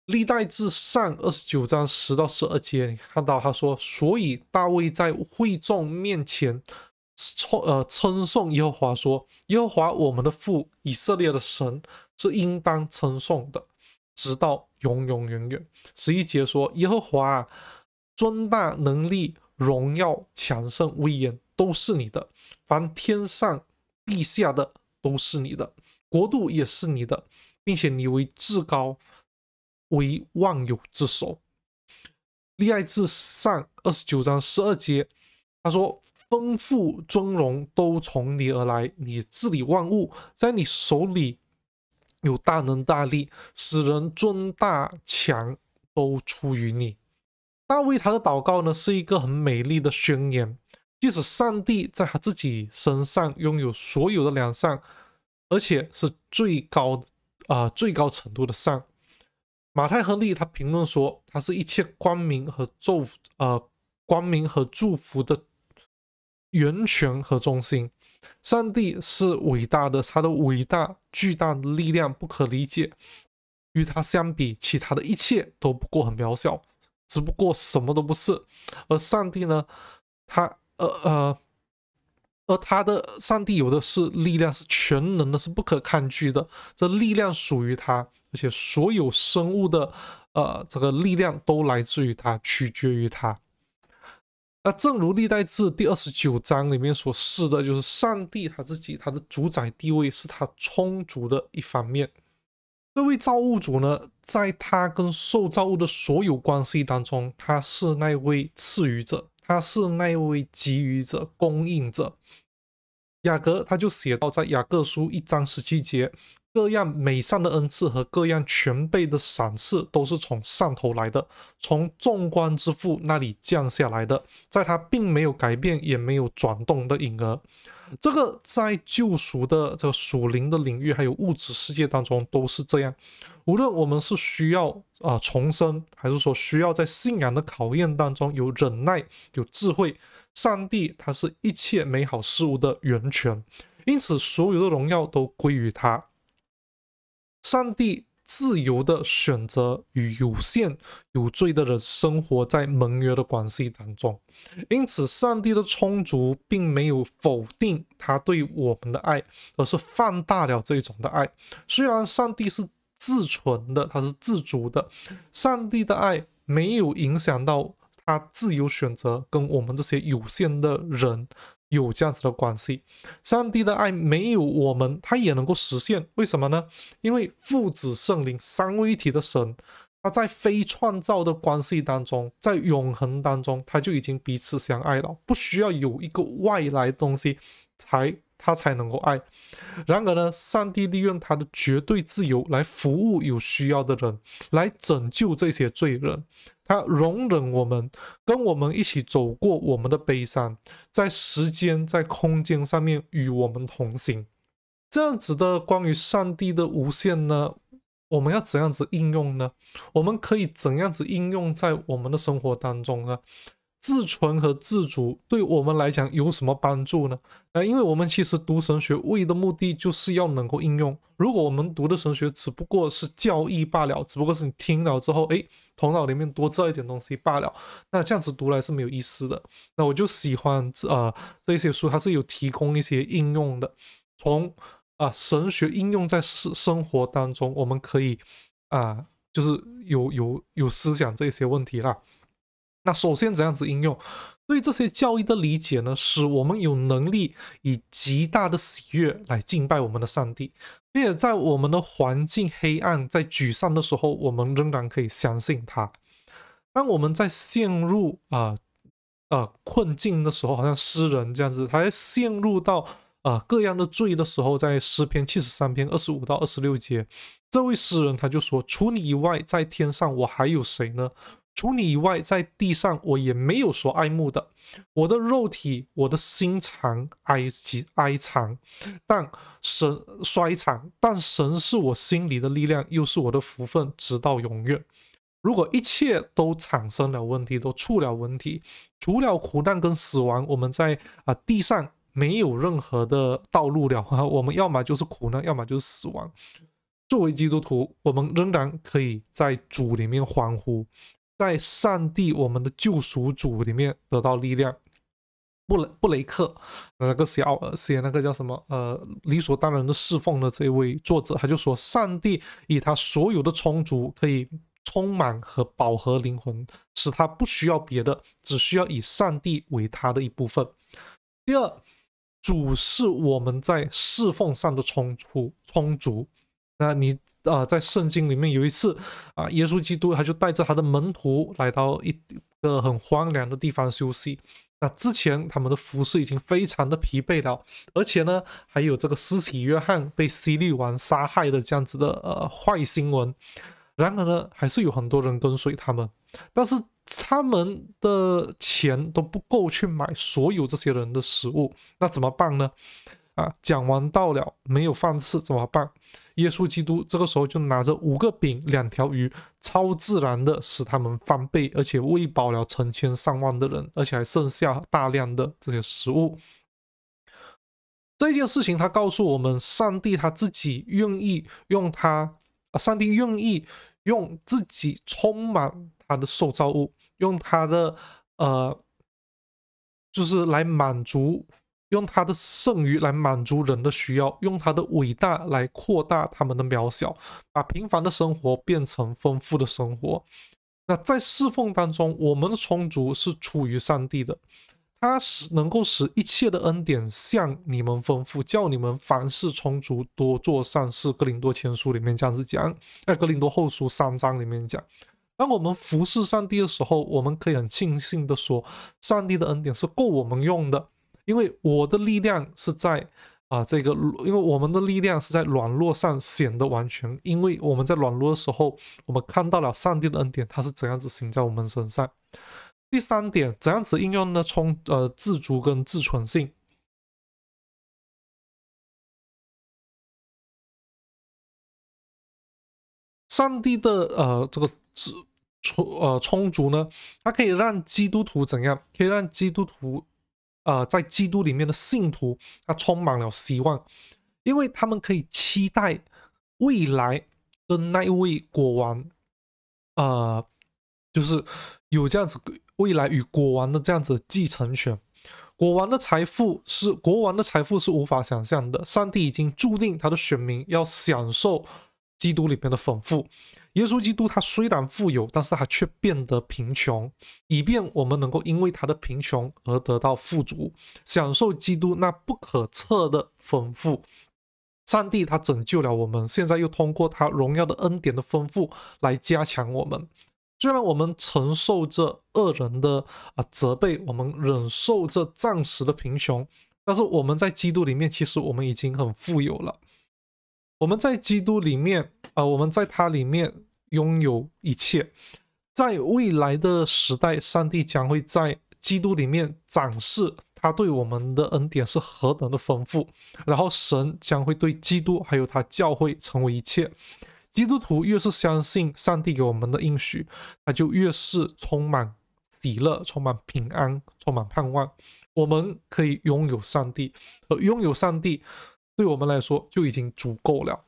历代至上二十九章十到十二节，你看到他说：“所以大卫在会众面前称呃称颂耶和华，说耶和华我们的父以色列的神是应当称颂的。”直到永永远远。十一节说：“耶和华啊，尊大能力荣耀强盛威严都是你的，凡天上地下的都是你的，国度也是你的，并且你为至高，为万有之首，立爱至上。”二十九章十二节他说：“丰富尊荣都从你而来，你治理万物，在你手里。”有大能大力，使人尊大强，都出于你。大卫他的祷告呢，是一个很美丽的宣言。即使上帝在他自己身上拥有所有的良善，而且是最高啊最高程度的善。马太和利他评论说，他是一切光明和祝呃光明和祝福的源泉和中心。上帝是伟大的，他的伟大、巨大的力量不可理解。与他相比，其他的一切都不过很渺小，只不过什么都不是。而上帝呢？他呃呃，而他的上帝有的是力量，是全能的，是不可抗拒的。这力量属于他，而且所有生物的呃这个力量都来自于他，取决于他。那正如《历代志》第二十九章里面所示的，就是上帝他自己，他的主宰地位是他充足的一方面。这位造物主呢，在他跟受造物的所有关系当中，他是那位赐予者，他是那位给予者、供应者。雅各他就写到，在雅各书一章十七节。各样美善的恩赐和各样全备的赏赐都是从上头来的，从众光之父那里降下来的，在他并没有改变，也没有转动的影儿。这个在救赎的这个属灵的领域，还有物质世界当中都是这样。无论我们是需要啊重生，还是说需要在信仰的考验当中有忍耐、有智慧，上帝他是一切美好事物的源泉，因此所有的荣耀都归于他。上帝自由的选择与有限有罪的人生活在盟约的关系当中，因此上帝的充足并没有否定他对我们的爱，而是放大了这种的爱。虽然上帝是自存的，他是自足的，上帝的爱没有影响到他自由选择跟我们这些有限的人。有这样子的关系，上帝的爱没有我们，他也能够实现。为什么呢？因为父子圣灵三位一体的神，他在非创造的关系当中，在永恒当中，他就已经彼此相爱了，不需要有一个外来东西才他才能够爱。然而呢，上帝利用他的绝对自由来服务有需要的人，来拯救这些罪人。他容忍我们，跟我们一起走过我们的悲伤，在时间、在空间上面与我们同行。这样子的关于上帝的无限呢？我们要怎样子应用呢？我们可以怎样子应用在我们的生活当中呢？自存和自主对我们来讲有什么帮助呢？啊，因为我们其实读神学唯一的目的就是要能够应用。如果我们读的神学只不过是教义罢了，只不过是你听了之后，哎，头脑里面多知道一点东西罢了，那这样子读来是没有意思的。那我就喜欢啊，这些书它是有提供一些应用的，从啊神学应用在生生活当中，我们可以啊，就是有有有思想这些问题啦。那首先，怎样子应用对这些教义的理解呢？使我们有能力以极大的喜悦来敬拜我们的上帝，并且在我们的环境黑暗、在沮丧的时候，我们仍然可以相信他。当我们在陷入啊啊困境的时候，好像诗人这样子，他在陷入到啊各样的罪的时候，在诗篇七十三篇二十五到二十六节，这位诗人他就说：“除你以外，在天上我还有谁呢？”除你以外，在地上我也没有所爱慕的。我的肉体，我的心肠哀及哀长，但神衰长，但神是我心里的力量，又是我的福分，直到永远。如果一切都产生了问题，都出了问题，除了苦难跟死亡，我们在啊地上没有任何的道路了啊！我们要么就是苦难，要么就是死亡。作为基督徒，我们仍然可以在主里面欢呼。在上帝，我们的救赎主里面得到力量。布雷布雷克那个小写那个叫什么？呃，理所当然的侍奉的这位作者，他就说：上帝以他所有的充足，可以充满和饱和灵魂，使他不需要别的，只需要以上帝为他的一部分。第二，主是我们在侍奉上的充足充足。那你啊，在圣经里面有一次啊，耶稣基督他就带着他的门徒来到一个很荒凉的地方休息。那之前他们的服饰已经非常的疲惫了，而且呢，还有这个尸体约翰被西律王杀害的这样子的呃坏新闻。然而呢，还是有很多人跟随他们，但是他们的钱都不够去买所有这些人的食物，那怎么办呢？啊，讲完到了没有饭吃怎么办？耶稣基督这个时候就拿着五个饼两条鱼，超自然的使他们翻倍，而且喂饱了成千上万的人，而且还剩下大量的这些食物。这件事情，他告诉我们，上帝他自己愿意用他，上帝愿意用自己充满他的受造物，用他的，呃，就是来满足。用他的剩余来满足人的需要，用他的伟大来扩大他们的渺小，把平凡的生活变成丰富的生活。那在侍奉当中，我们的充足是出于上帝的，他是能够使一切的恩典向你们丰富，叫你们凡事充足，多做善事。格林多前书里面这样子讲，在格林多后书三章里面讲，当我们服侍上帝的时候，我们可以很庆幸的说，上帝的恩典是够我们用的。因为我的力量是在啊，这个因为我们的力量是在软弱上显得完全。因为我们在软弱的时候，我们看到了上帝的恩典，它是怎样子行在我们身上。第三点，怎样子应用呢？充呃自足跟自存性，上帝的呃这个自充呃充足呢？它可以让基督徒怎样？可以让基督徒。呃，在基督里面的信徒，他充满了希望，因为他们可以期待未来的那位国王，呃，就是有这样子未来与国王的这样子继承权。国王的财富是国王的财富是无法想象的，上帝已经注定他的选民要享受。基督里面的丰富，耶稣基督他虽然富有，但是他却变得贫穷，以便我们能够因为他的贫穷而得到富足，享受基督那不可测的丰富。上帝他拯救了我们，现在又通过他荣耀的恩典的丰富来加强我们。虽然我们承受着恶人的啊责备，我们忍受着暂时的贫穷，但是我们在基督里面，其实我们已经很富有了。我们在基督里面啊，我们在他里面拥有一切。在未来的时代，上帝将会在基督里面展示他对我们的恩典是何等的丰富。然后，神将会对基督还有他教会成为一切。基督徒越是相信上帝给我们的应许，他就越是充满喜乐，充满平安，充满盼望。我们可以拥有上帝，而拥有上帝。对我们来说就已经足够了。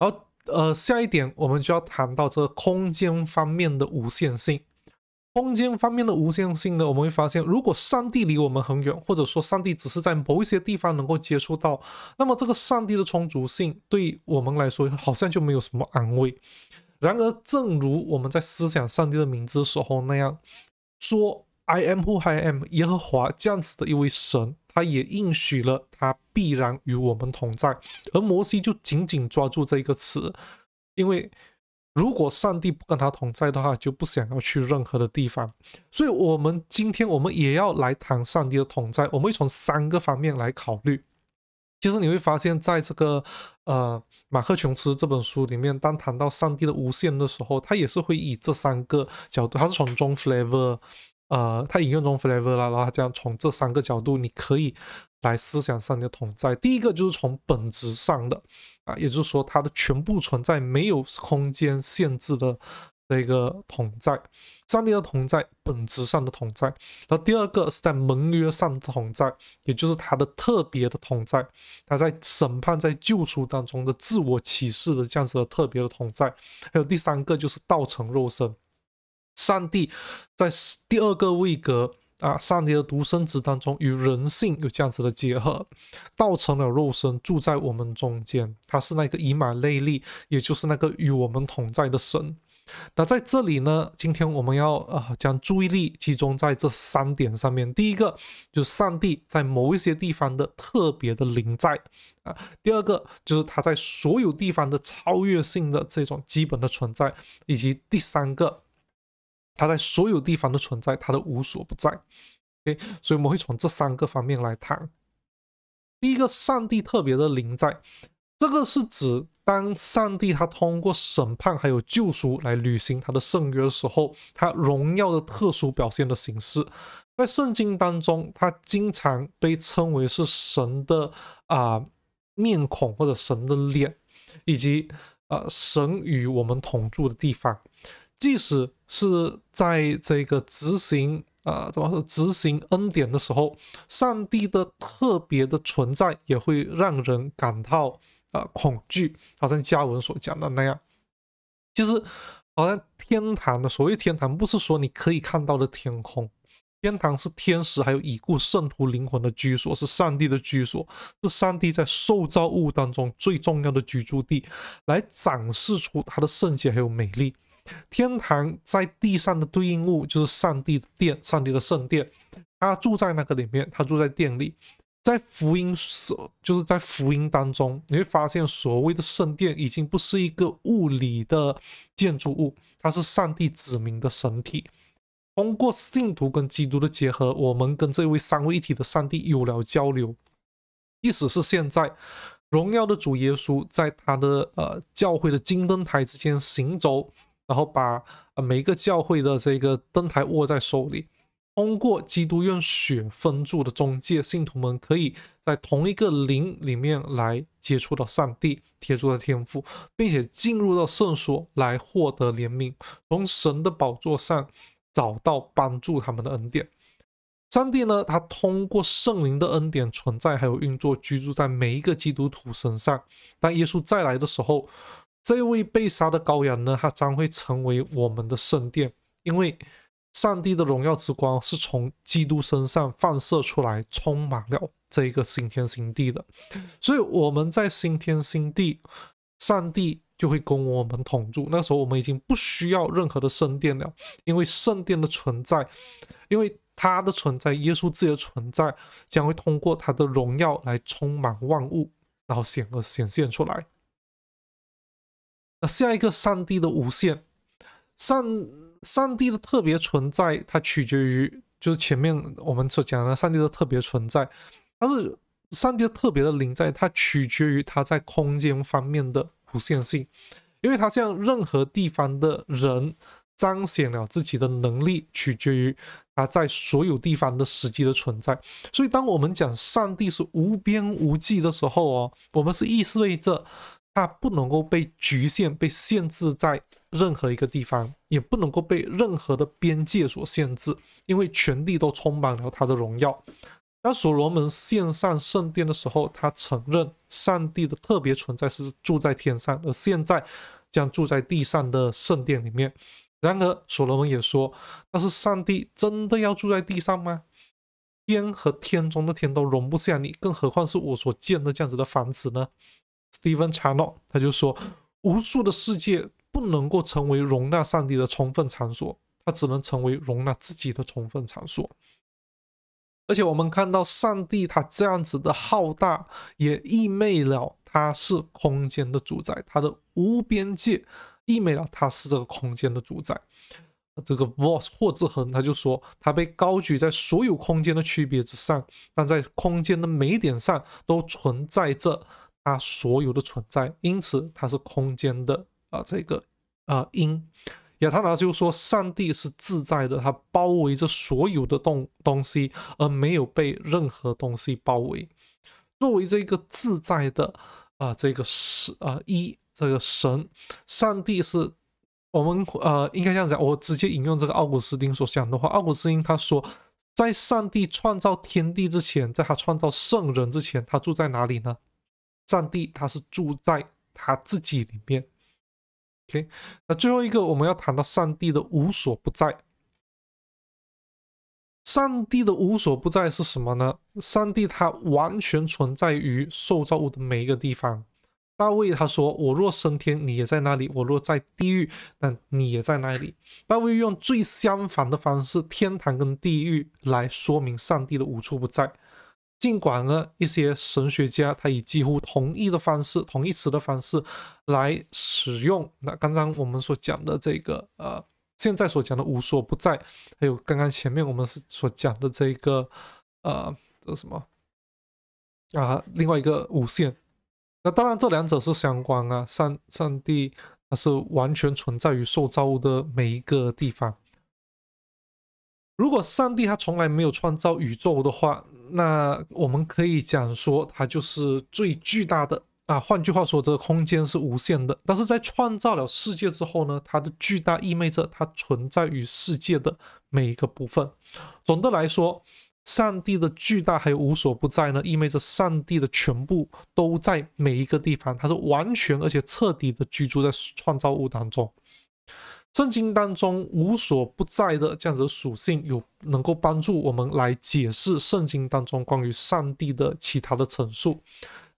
而呃，下一点我们就要谈到这空间方面的无限性。空间方面的无限性呢，我们会发现，如果上帝离我们很远，或者说上帝只是在某一些地方能够接触到，那么这个上帝的充足性对我们来说好像就没有什么安慰。然而，正如我们在思想上帝的名字时候那样说。I am who I am。耶和华这样子的一位神，他也应许了，他必然与我们同在。而摩西就紧紧抓住这一个词，因为如果上帝不跟他同在的话，就不想要去任何的地方。所以，我们今天我们也要来谈上帝的同在。我们会从三个方面来考虑。其实你会发现在这个呃马克琼斯这本书里面，当谈到上帝的无限的时候，他也是会以这三个角度，他是从中 flavor。呃，他引用中 flavor 然后他这样从这三个角度，你可以来思想上的同在。第一个就是从本质上的啊，也就是说它的全部存在没有空间限制的这个同在，上帝的同在，本质上的同在。然后第二个是在盟约上的同在，也就是他的特别的同在，他在审判、在救赎当中的自我启示的这样子的特别的同在。还有第三个就是道成肉身。上帝在第二个位格啊，上帝的独生子当中，与人性有这样子的结合，造成了肉身住在我们中间。他是那个以马内利，也就是那个与我们同在的神。那在这里呢，今天我们要啊，将注意力集中在这三点上面。第一个就是上帝在某一些地方的特别的临在啊，第二个就是他在所有地方的超越性的这种基本的存在，以及第三个。他在所有地方的存在，他都无所不在。OK，所以我们会从这三个方面来谈。第一个，上帝特别的临在，这个是指当上帝他通过审判还有救赎来履行他的圣约的时候，他荣耀的特殊表现的形式，在圣经当中，他经常被称为是神的啊面孔或者神的脸，以及呃神与我们同住的地方。即使是在这个执行啊，怎么说执行恩典的时候，上帝的特别的存在也会让人感到啊恐惧，好像嘉文所讲的那样。其实，好像天堂的所谓天堂，不是说你可以看到的天空，天堂是天使还有已故圣徒灵魂的居所，是上帝的居所，是上帝在受造物当中最重要的居住地，来展示出他的圣洁还有美丽。天堂在地上的对应物就是上帝的殿，上帝的圣殿，他住在那个里面，他住在殿里。在福音所，就是在福音当中，你会发现所谓的圣殿已经不是一个物理的建筑物，它是上帝指明的神体。通过信徒跟基督的结合，我们跟这位三位一体的上帝有了交流。意思是现在荣耀的主耶稣在他的呃教会的金灯台之间行走。然后把每一个教会的这个灯台握在手里，通过基督用血封住的中介，信徒们可以在同一个灵里面来接触到上帝贴住的天赋，并且进入到圣所来获得怜悯，从神的宝座上找到帮助他们的恩典。上帝呢，他通过圣灵的恩典存在，还有运作，居住在每一个基督徒身上。当耶稣再来的时候。这位被杀的羔羊呢？他将会成为我们的圣殿，因为上帝的荣耀之光是从基督身上放射出来，充满了这一个新天新地的。所以我们在新天新地，上帝就会跟我们同住。那时候我们已经不需要任何的圣殿了，因为圣殿的存在，因为它的存在，耶稣自己的存在将会通过他的荣耀来充满万物，然后显而显现出来。那下一个，上帝的无限，上上帝的特别存在，它取决于就是前面我们所讲的上帝的特别存在，它是上帝的特别的灵在，它取决于它在空间方面的无限性，因为它像任何地方的人彰显了自己的能力，取决于它在所有地方的实际的存在，所以当我们讲上帝是无边无际的时候哦，我们是意谓着。他不能够被局限、被限制在任何一个地方，也不能够被任何的边界所限制，因为全地都充满了他的荣耀。当所罗门献上圣殿的时候，他承认上帝的特别存在是住在天上，而现在将住在地上的圣殿里面。然而，所罗门也说：“但是上帝真的要住在地上吗？天和天中的天都容不下你，更何况是我所建的这样子的房子呢？” Stephen c h a n o 他就说，无数的世界不能够成为容纳上帝的充分场所，它只能成为容纳自己的充分场所。而且我们看到，上帝他这样子的浩大，也意味了他是空间的主宰，他的无边界意味了他是这个空间的主宰。这个 Voss 霍志恒他就说，他被高举在所有空间的区别之上，但在空间的每一点上都存在着。它所有的存在，因此它是空间的啊，这个啊，因亚特那就说，上帝是自在的，它包围着所有的东东西，而没有被任何东西包围。作为这个自在的啊，这个是啊，一这个神，上帝是我们呃，应该这样讲。我直接引用这个奥古斯丁所讲的话，奥古斯丁他说，在上帝创造天地之前，在他创造圣人之前，他住在哪里呢？上帝他是住在他自己里面。OK，那最后一个我们要谈到上帝的无所不在。上帝的无所不在是什么呢？上帝他完全存在于受造物的每一个地方。大卫他说：“我若升天，你也在那里；我若在地狱，那你也在那里。”大卫用最相反的方式，天堂跟地狱来说明上帝的无处不在。尽管呢，一些神学家他以几乎同一的方式、同义词的方式来使用。那刚刚我们所讲的这个呃，现在所讲的无所不在，还有刚刚前面我们是所讲的这个呃，这什么啊？另外一个无限。那当然，这两者是相关啊。上上帝它是完全存在于受造物的每一个地方。如果上帝他从来没有创造宇宙的话，那我们可以讲说它就是最巨大的啊。换句话说，这个空间是无限的。但是在创造了世界之后呢，它的巨大意味着它存在于世界的每一个部分。总的来说，上帝的巨大还有无所不在呢，意味着上帝的全部都在每一个地方，它是完全而且彻底的居住在创造物当中。圣经当中无所不在的这样子的属性，有能够帮助我们来解释圣经当中关于上帝的其他的陈述。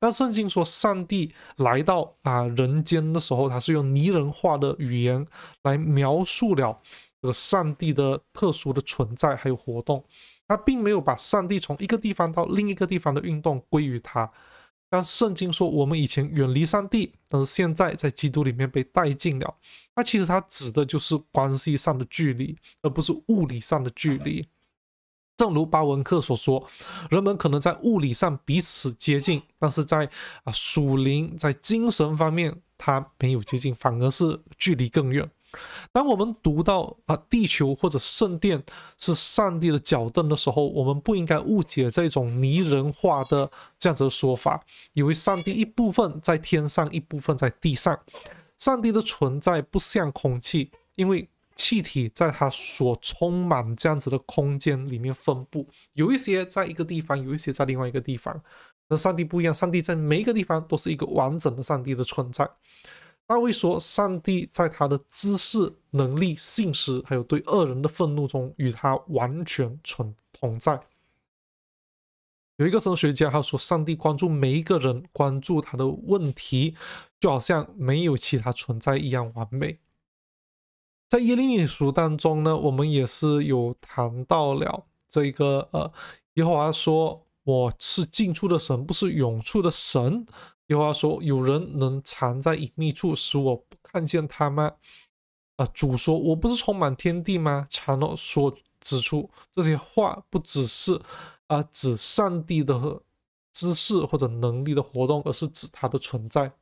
那圣经说，上帝来到啊人间的时候，他是用拟人化的语言来描述了这个上帝的特殊的存在还有活动。他并没有把上帝从一个地方到另一个地方的运动归于他。但圣经说，我们以前远离上帝，但是现在在基督里面被带进了。那其实它指的就是关系上的距离，而不是物理上的距离。正如巴文克所说，人们可能在物理上彼此接近，但是在啊属灵、在精神方面，他没有接近，反而是距离更远。当我们读到啊，地球或者圣殿是上帝的脚凳的时候，我们不应该误解这种拟人化的这样子的说法，以为上帝一部分在天上，一部分在地上。上帝的存在不像空气，因为气体在它所充满这样子的空间里面分布，有一些在一个地方，有一些在另外一个地方。那上帝不一样，上帝在每一个地方都是一个完整的上帝的存在。大卫说：“上帝在他的知识、能力、信实，还有对恶人的愤怒中，与他完全存同在。”有一个神学家他说：“上帝关注每一个人，关注他的问题，就好像没有其他存在一样完美。”在耶利米书当中呢，我们也是有谈到了这个呃，耶和华说：“我是近处的神，不是远处的神。”有话说，有人能藏在隐秘处，使我不看见他吗？啊，主说，我不是充满天地吗？长诺说，指出这些话不只是啊指上帝的知识或者能力的活动，而是指他的存在。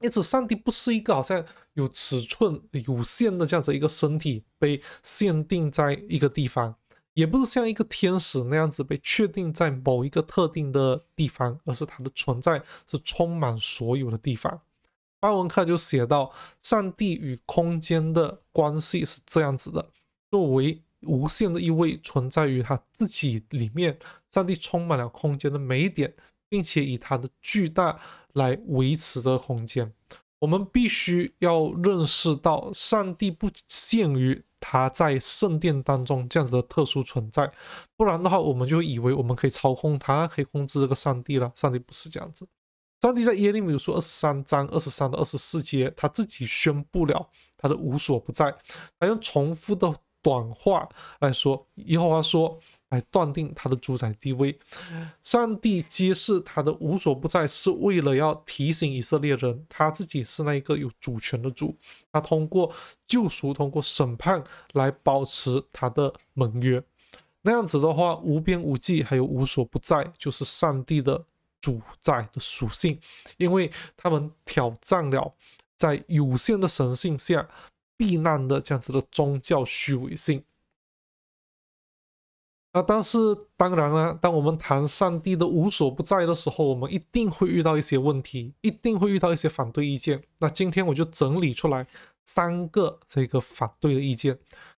因此，上帝不是一个好像有尺寸有限的这样子一个身体，被限定在一个地方。也不是像一个天使那样子被确定在某一个特定的地方，而是他的存在是充满所有的地方。巴文克就写到：上帝与空间的关系是这样子的，作为无限的一位，存在于他自己里面，上帝充满了空间的每一点，并且以他的巨大来维持着空间。我们必须要认识到，上帝不限于。他在圣殿当中这样子的特殊存在，不然的话，我们就以为我们可以操控他，可以控制这个上帝了。上帝不是这样子，上帝在耶利米书二十三章二十三到二十四节，他自己宣布了他的无所不在，他用重复的短话来说，耶和华说。来断定他的主宰地位，上帝揭示他的无所不在，是为了要提醒以色列人，他自己是那一个有主权的主。他通过救赎，通过审判来保持他的盟约。那样子的话，无边无际，还有无所不在，就是上帝的主宰的属性。因为他们挑战了在有限的神性下避难的这样子的宗教虚伪性。啊，但是当然了，当我们谈上帝的无所不在的时候，我们一定会遇到一些问题，一定会遇到一些反对意见。那今天我就整理出来三个这个反对的意见。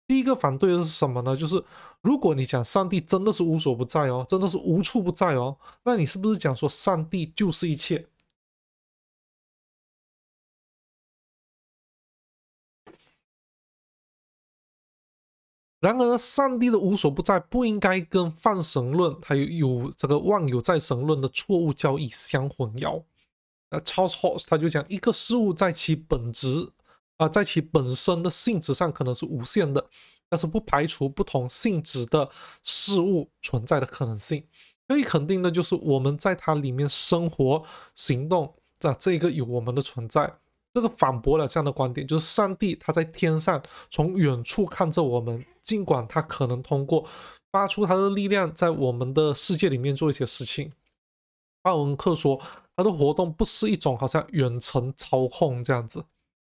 第一个反对的是什么呢？就是如果你讲上帝真的是无所不在哦，真的是无处不在哦，那你是不是讲说上帝就是一切？然而，上帝的无所不在不应该跟泛神论还有有这个万有在神论的错误交易相混淆。那 Charles Hoss 他就讲，一个事物在其本质啊，在其本身的性质上可能是无限的，但是不排除不同性质的事物存在的可能性。可以肯定的就是我们在它里面生活、行动，啊、这个有我们的存在。这个反驳了这样的观点，就是上帝他在天上从远处看着我们，尽管他可能通过发出他的力量在我们的世界里面做一些事情。奥文克说，他的活动不是一种好像远程操控这样子。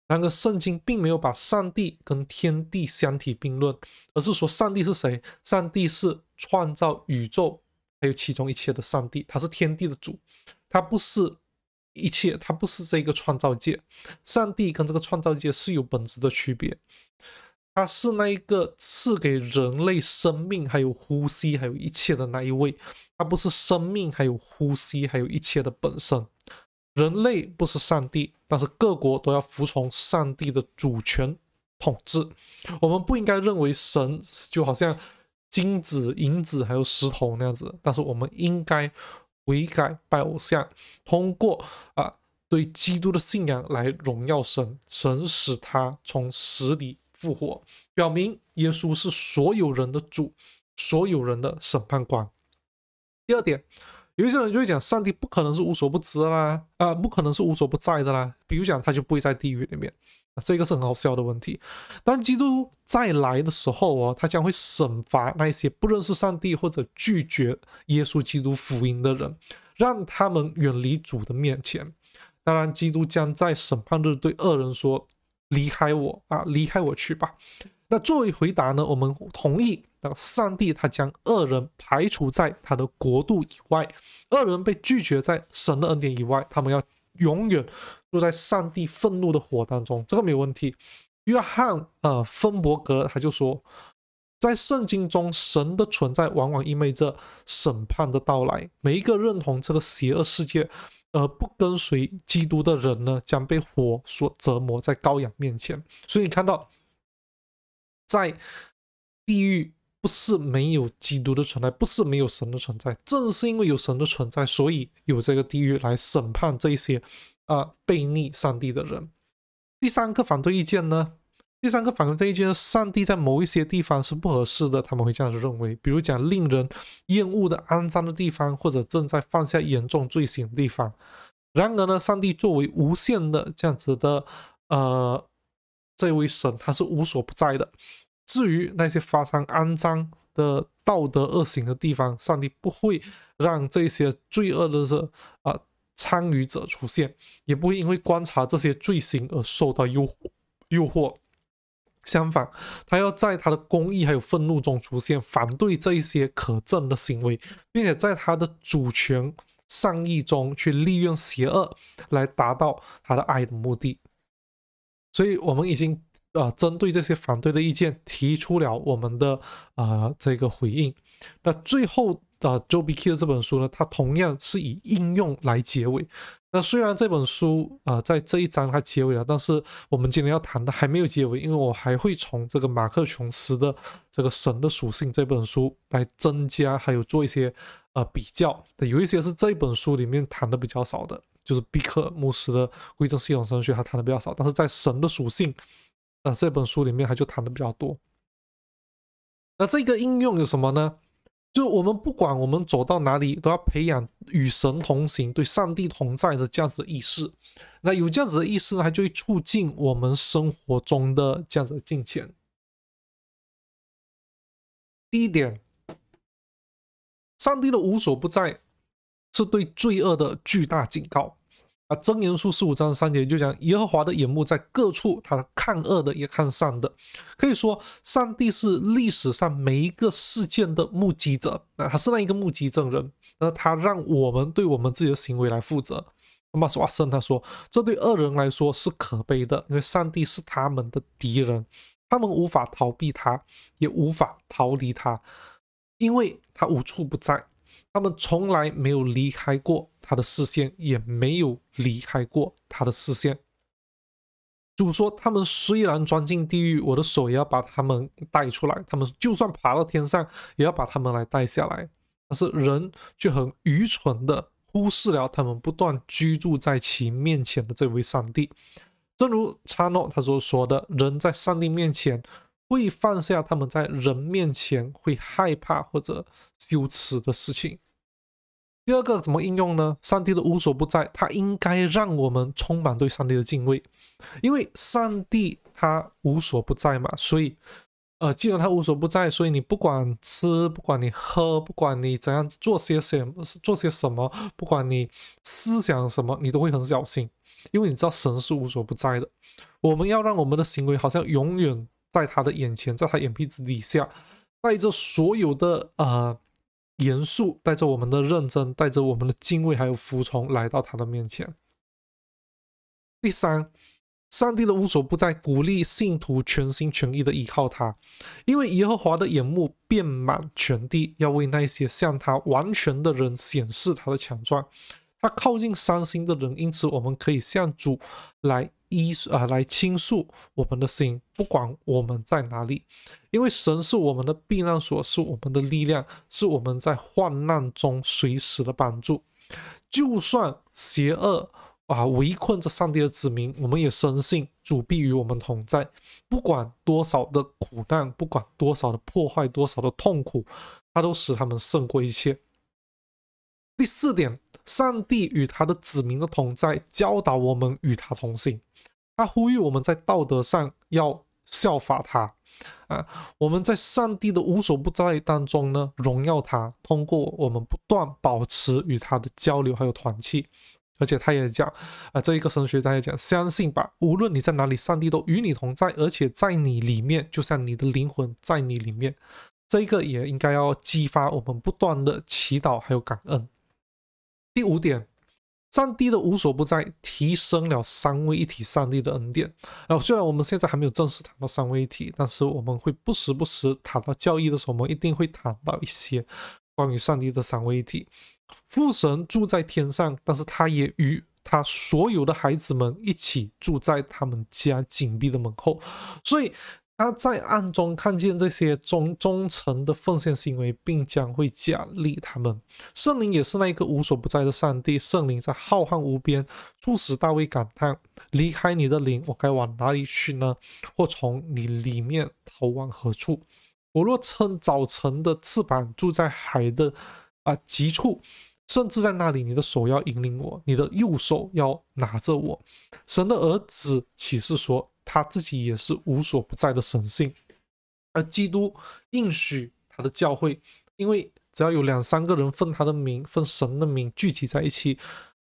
那个圣经并没有把上帝跟天地相提并论，而是说上帝是谁？上帝是创造宇宙还有其中一切的上帝，他是天地的主，他不是。一切，它不是这个创造界，上帝跟这个创造界是有本质的区别。它是那一个赐给人类生命、还有呼吸、还有一切的那一位，它不是生命、还有呼吸、还有一切的本身。人类不是上帝，但是各国都要服从上帝的主权统治。我们不应该认为神就好像金子、银子还有石头那样子，但是我们应该。悔改拜偶像，通过啊对基督的信仰来荣耀神，神使他从死里复活，表明耶稣是所有人的主，所有人的审判官。第二点，有一些人就会讲，上帝不可能是无所不知啦，啊，不可能是无所不在的啦，比如讲，他就不会在地狱里面。这个是很好笑的问题。当基督再来的时候哦，他将会惩罚那些不认识上帝或者拒绝耶稣基督福音的人，让他们远离主的面前。当然，基督将在审判日对恶人说：“离开我啊，离开我去吧。”那作为回答呢，我们同意。那上帝他将恶人排除在他的国度以外，恶人被拒绝在神的恩典以外，他们要。永远住在上帝愤怒的火当中，这个没有问题。约翰，呃，芬伯格他就说，在圣经中，神的存在往往意味着审判的到来。每一个认同这个邪恶世界而不跟随基督的人呢，将被火所折磨在羔羊面前。所以你看到，在地狱。不是没有基督的存在，不是没有神的存在。正是因为有神的存在，所以有这个地狱来审判这些啊悖逆上帝的人。第三个反对意见呢？第三个反对意见上帝在某一些地方是不合适的，他们会这样子认为，比如讲令人厌恶的肮脏的地方，或者正在犯下严重罪行的地方。然而呢，上帝作为无限的这样子的呃这位神，他是无所不在的。至于那些发生肮脏的道德恶行的地方，上帝不会让这些罪恶的者啊参与者出现，也不会因为观察这些罪行而受到诱惑诱惑。相反，他要在他的公义还有愤怒中出现，反对这一些可憎的行为，并且在他的主权善意中去利用邪恶来达到他的爱的目的。所以，我们已经。啊，针对这些反对的意见，提出了我们的啊这个回应。那最后的周必克的这本书呢，它同样是以应用来结尾。那虽然这本书啊在这一章它结尾了，但是我们今天要谈的还没有结尾，因为我还会从这个马克琼斯的这个神的属性这本书来增加，还有做一些呃比较。有一些是这本书里面谈的比较少的，就是毕克牧师的《规则系统神学》他谈的比较少，但是在神的属性。这本书里面，他就谈的比较多。那这个应用有什么呢？就我们不管我们走到哪里，都要培养与神同行、对上帝同在的这样子的意识。那有这样子的意识呢，它就会促进我们生活中的这样子的进前。第一点，上帝的无所不在是对罪恶的巨大警告。啊，真言书十五章三节就讲，耶和华的眼目在各处，他看恶的也看善的。可以说，上帝是历史上每一个事件的目击者，啊，他是那一个目击证人。那他让我们对我们自己的行为来负责。么索瓦森他说，这对恶人来说是可悲的，因为上帝是他们的敌人，他们无法逃避他，也无法逃离他，因为他无处不在。他们从来没有离开过他的视线，也没有离开过他的视线。主说：“他们虽然钻进地狱，我的手也要把他们带出来；他们就算爬到天上，也要把他们来带下来。”但是人却很愚蠢的忽视了他们不断居住在其面前的这位上帝。正如查诺他所说的：“人在上帝面前会放下他们在人面前会害怕或者羞耻的事情。”第二个怎么应用呢？上帝的无所不在，他应该让我们充满对上帝的敬畏，因为上帝他无所不在嘛。所以，呃，既然他无所不在，所以你不管吃，不管你喝，不管你怎样做些什么，做些什么，不管你思想什么，你都会很小心，因为你知道神是无所不在的。我们要让我们的行为好像永远在他的眼前，在他眼皮子底下，带着所有的呃。严肃带着我们的认真，带着我们的敬畏还有服从来到他的面前。第三，上帝的无所不在鼓励信徒全心全意的依靠他，因为耶和华的眼目遍满全地，要为那些向他完全的人显示他的强壮。他靠近伤心的人，因此我们可以向主来。一啊，来倾诉我们的心，不管我们在哪里，因为神是我们的避难所，是我们的力量，是我们在患难中随时的帮助。就算邪恶啊围困着上帝的子民，我们也深信主必与我们同在。不管多少的苦难，不管多少的破坏，多少的痛苦，他都使他们胜过一切。第四点，上帝与他的子民的同在，教导我们与他同行。他呼吁我们在道德上要效法他，啊，我们在上帝的无所不在当中呢，荣耀他。通过我们不断保持与他的交流，还有团契。而且他也讲，啊，这一个神学家也讲，相信吧，无论你在哪里，上帝都与你同在，而且在你里面，就像你的灵魂在你里面。这一个也应该要激发我们不断的祈祷，还有感恩。第五点。上帝的无所不在提升了三位一体上帝的恩典。然后，虽然我们现在还没有正式谈到三位一体，但是我们会不时不时谈到教义的时候，我们一定会谈到一些关于上帝的三位一体。父神住在天上，但是他也与他所有的孩子们一起住在他们家紧闭的门后，所以。他在暗中看见这些忠忠诚的奉献行为，并将会奖励他们。圣灵也是那一个无所不在的上帝。圣灵在浩瀚无边，促使大卫感叹：离开你的灵，我该往哪里去呢？或从你里面逃往何处？我若趁早晨的翅膀，住在海的啊极处，甚至在那里，你的手要引领我，你的右手要拿着我。神的儿子启示说。他自己也是无所不在的神性，而基督应许他的教会，因为只要有两三个人奉他的名、奉神的名聚集在一起，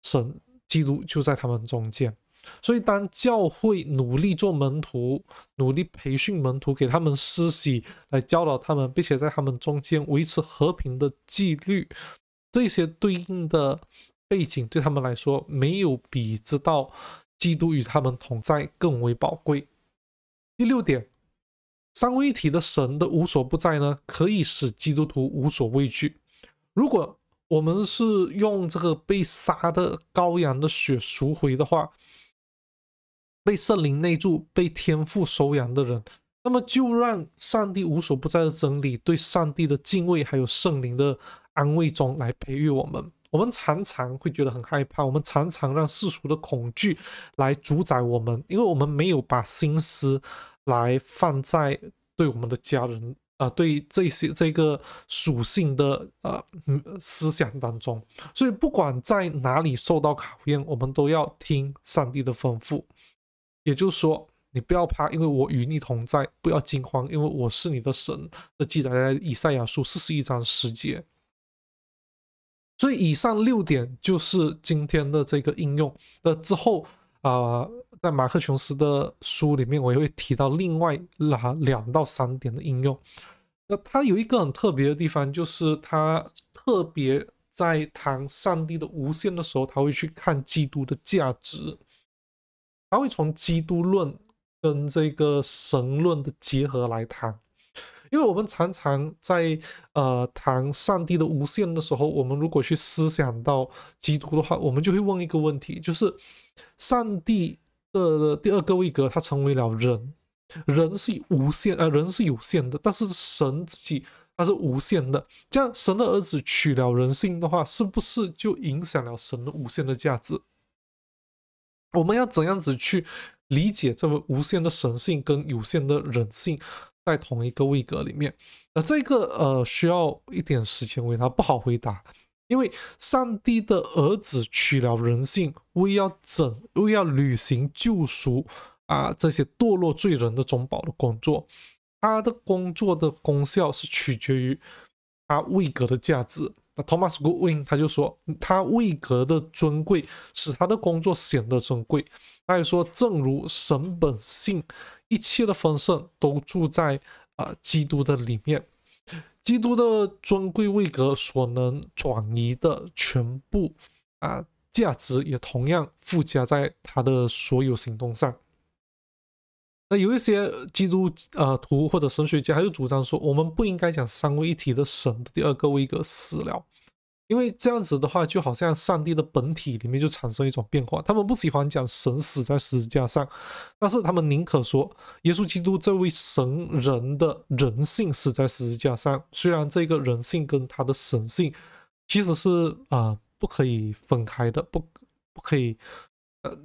神基督就在他们中间。所以，当教会努力做门徒，努力培训门徒，给他们施洗，来教导他们，并且在他们中间维持和平的纪律，这些对应的背景对他们来说，没有比知道。基督与他们同在更为宝贵。第六点，三位一体的神的无所不在呢，可以使基督徒无所畏惧。如果我们是用这个被杀的羔羊的血赎回的话，被圣灵内住、被天父收养的人，那么就让上帝无所不在的真理、对上帝的敬畏，还有圣灵的安慰中来培育我们。我们常常会觉得很害怕，我们常常让世俗的恐惧来主宰我们，因为我们没有把心思来放在对我们的家人啊，对这些这个属性的呃思想当中。所以不管在哪里受到考验，我们都要听上帝的吩咐。也就是说，你不要怕，因为我与你同在；不要惊慌，因为我是你的神。这记载在以赛亚书四十一章十节。所以以上六点就是今天的这个应用。那之后啊，在马克·琼斯的书里面，我也会提到另外两到三点的应用。那他有一个很特别的地方，就是他特别在谈上帝的无限的时候，他会去看基督的价值，他会从基督论跟这个神论的结合来谈。因为我们常常在呃谈上帝的无限的时候，我们如果去思想到基督的话，我们就会问一个问题：，就是上帝的第二个位格他成为了人，人是无限，呃，人是有限的，但是神自己他是无限的。这样，神的儿子取了人性的话，是不是就影响了神的无限的价值？我们要怎样子去理解这份无限的神性跟有限的人性？在同一个位格里面，那这个呃需要一点时间回答，不好回答，因为上帝的儿子取了人性，为要整，为要履行救赎啊这些堕落罪人的中保的工作，他的工作的功效是取决于他位格的价值。那 Thomas Goodwin 他就说，他位格的尊贵使他的工作显得尊贵，他说，正如神本性。一切的丰盛都住在啊基督的里面，基督的尊贵位格所能转移的全部啊价值，也同样附加在他的所有行动上。那有一些基督呃徒或者神学家，他就主张说，我们不应该讲三位一体的神的第二个位格死了。因为这样子的话，就好像上帝的本体里面就产生一种变化。他们不喜欢讲神死在十字架上，但是他们宁可说耶稣基督这位神人的人性死在十字架上。虽然这个人性跟他的神性其实是啊不可以分开的，不不可以呃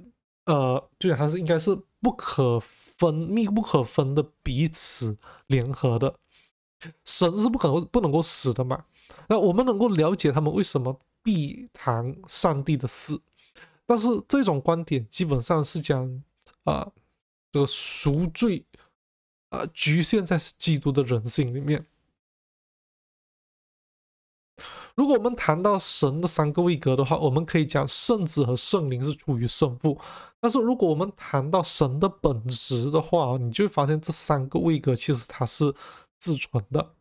呃，对，他是应该是不可分、密不可分的彼此联合的。神是不可能不能够死的嘛。那我们能够了解他们为什么必谈上帝的事，但是这种观点基本上是将啊这个赎罪啊局限在基督的人性里面。如果我们谈到神的三个位格的话，我们可以讲圣子和圣灵是出于圣父，但是如果我们谈到神的本质的话，你就会发现这三个位格其实它是自存的。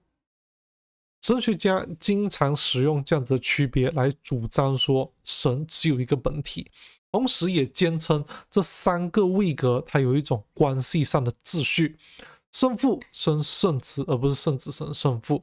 哲学家经常使用这样子的区别来主张说，神只有一个本体，同时也坚称这三个位格它有一种关系上的秩序：圣父、生圣子，而不是圣子、生圣父；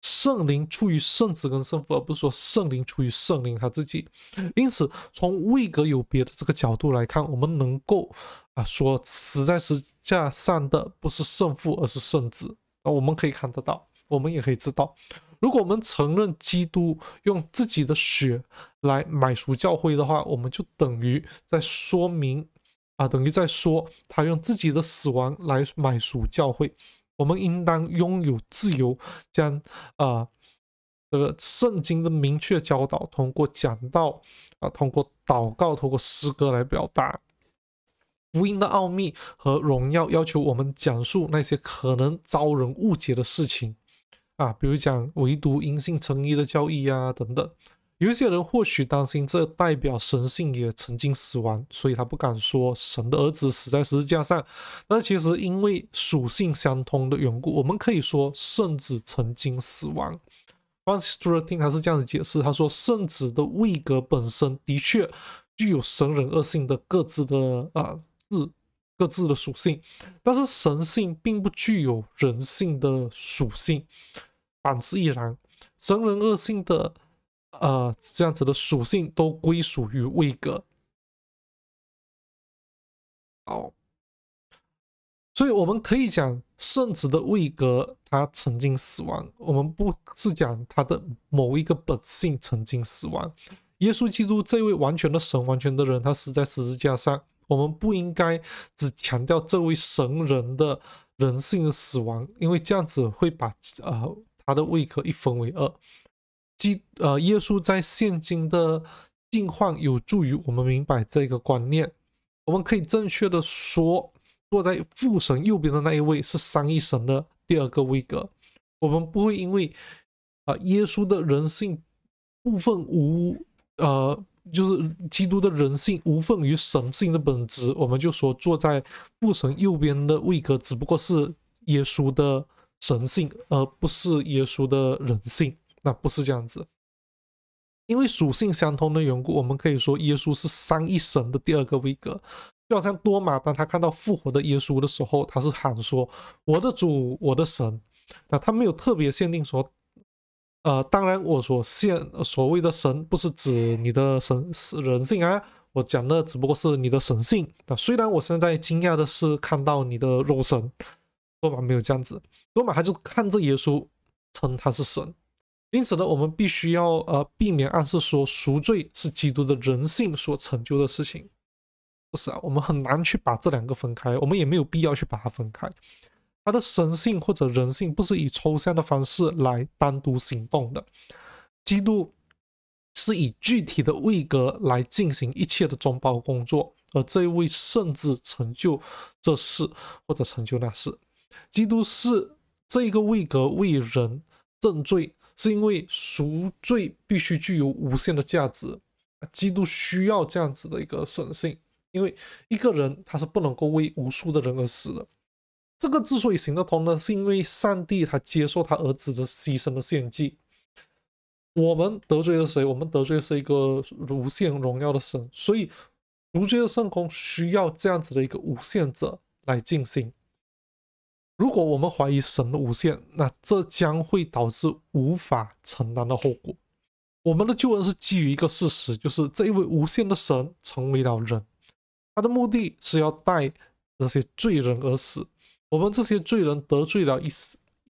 圣灵出于圣子跟圣父，而不是说圣灵出于圣灵他自己。因此，从位格有别的这个角度来看，我们能够啊说，实在是架上的不是圣父，而是圣子。啊，我们可以看得到。我们也可以知道，如果我们承认基督用自己的血来买赎教会的话，我们就等于在说明啊，等于在说他用自己的死亡来买赎教会。我们应当拥有自由，将啊这个圣经的明确教导，通过讲道啊，通过祷告，通过诗歌来表达福音的奥秘和荣耀。要求我们讲述那些可能遭人误解的事情。啊，比如讲唯独阴性成一的交易啊，等等。有一些人或许担心这代表神性也曾经死亡，所以他不敢说神的儿子死在十字架上。那其实因为属性相通的缘故，我们可以说圣子曾经死亡。安瑟鲁听他是这样子解释，他说圣子的位格本身的确具有神人二性的各自的啊自各自的属性，但是神性并不具有人性的属性。反之亦然，神人恶性的呃这样子的属性都归属于位格。好，所以我们可以讲圣子的位格他曾经死亡。我们不是讲他的某一个本性曾经死亡。耶稣基督这位完全的神完全的人他死在十字架上。我们不应该只强调这位神人的人性的死亡，因为这样子会把呃。他的位格一分为二，基呃，耶稣在现今的境况有助于我们明白这个观念。我们可以正确的说，坐在父神右边的那一位是三一神的第二个位格。我们不会因为啊，耶稣的人性部分无呃，就是基督的人性无奉于神性的本质，我们就说坐在父神右边的位格只不过是耶稣的。神性，而不是耶稣的人性，那不是这样子。因为属性相通的缘故，我们可以说耶稣是三一神的第二个位格。就好像多马，当他看到复活的耶稣的时候，他是喊说：“我的主，我的神。”那他没有特别限定说，呃，当然我所限所谓的神，不是指你的神是人性啊。我讲的只不过是你的神性。那虽然我现在惊讶的是看到你的肉身。罗马没有这样子，罗马还是看这耶稣称他是神，因此呢，我们必须要呃避免暗示说赎罪是基督的人性所成就的事情。不是啊，我们很难去把这两个分开，我们也没有必要去把它分开。他的神性或者人性不是以抽象的方式来单独行动的，基督是以具体的位格来进行一切的中保工作，而这位甚至成就这事或者成就那事。基督是这个位格为人正罪，是因为赎罪必须具有无限的价值。基督需要这样子的一个神性，因为一个人他是不能够为无数的人而死的。这个之所以行得通呢，是因为上帝他接受他儿子的牺牲的献祭。我们得罪了谁？我们得罪是一个无限荣耀的神，所以赎罪的圣空需要这样子的一个无限者来进行。如果我们怀疑神的无限，那这将会导致无法承担的后果。我们的救恩是基于一个事实，就是这位无限的神成为了人，他的目的是要带那些罪人而死。我们这些罪人得罪了一，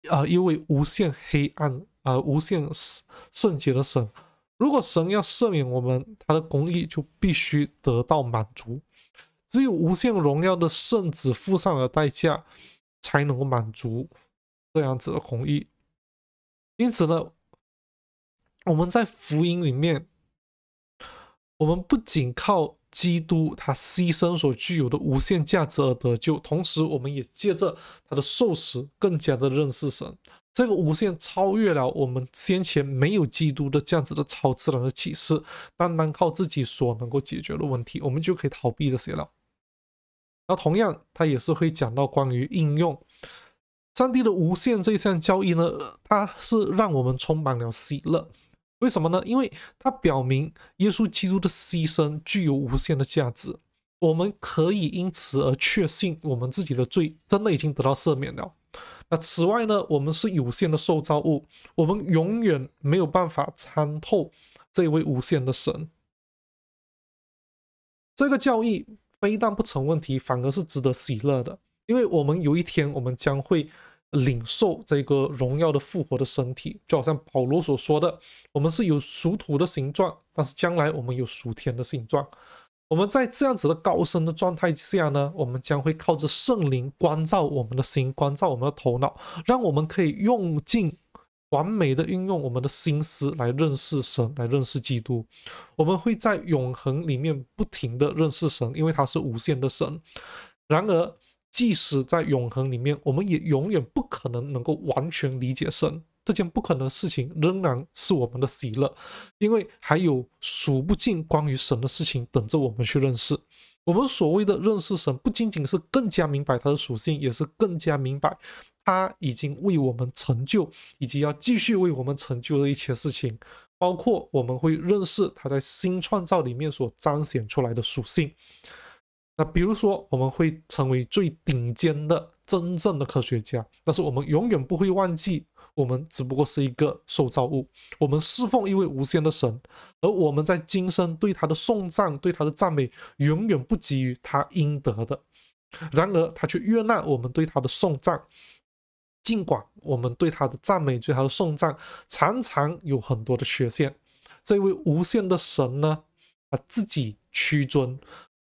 啊，一位无限黑暗、啊，无限圣圣洁的神。如果神要赦免我们，他的公义就必须得到满足。只有无限荣耀的圣子付上了代价。才能够满足这样子的空意。因此呢，我们在福音里面，我们不仅靠基督他牺牲所具有的无限价值而得救，同时我们也借着他的受死，更加的认识神。这个无限超越了我们先前没有基督的这样子的超自然的启示，单单靠自己所能够解决的问题，我们就可以逃避这些了。那同样，它也是会讲到关于应用上帝的无限这项交易呢。它是让我们充满了喜乐，为什么呢？因为它表明耶稣基督的牺牲具有无限的价值。我们可以因此而确信，我们自己的罪真的已经得到赦免了。那此外呢？我们是有限的受造物，我们永远没有办法参透这位无限的神。这个教义。非但不成问题，反而是值得喜乐的，因为我们有一天，我们将会领受这个荣耀的复活的身体，就好像保罗所说的，我们是有属土的形状，但是将来我们有属天的形状。我们在这样子的高深的状态下呢，我们将会靠着圣灵光照我们的心，光照我们的头脑，让我们可以用尽。完美的运用我们的心思来认识神，来认识基督。我们会在永恒里面不停地认识神，因为他是无限的神。然而，即使在永恒里面，我们也永远不可能能够完全理解神。这件不可能的事情仍然是我们的喜乐，因为还有数不尽关于神的事情等着我们去认识。我们所谓的认识神，不仅仅是更加明白他的属性，也是更加明白。他已经为我们成就，以及要继续为我们成就的一切事情，包括我们会认识他在新创造里面所彰显出来的属性。那比如说，我们会成为最顶尖的真正的科学家，但是我们永远不会忘记，我们只不过是一个受造物，我们侍奉一位无限的神，而我们在今生对他的颂赞、对他的赞美，永远不及于他应得的。然而，他却悦纳我们对他的颂赞。尽管我们对他的赞美最和颂赞常常有很多的缺陷，这位无限的神呢，啊自己屈尊，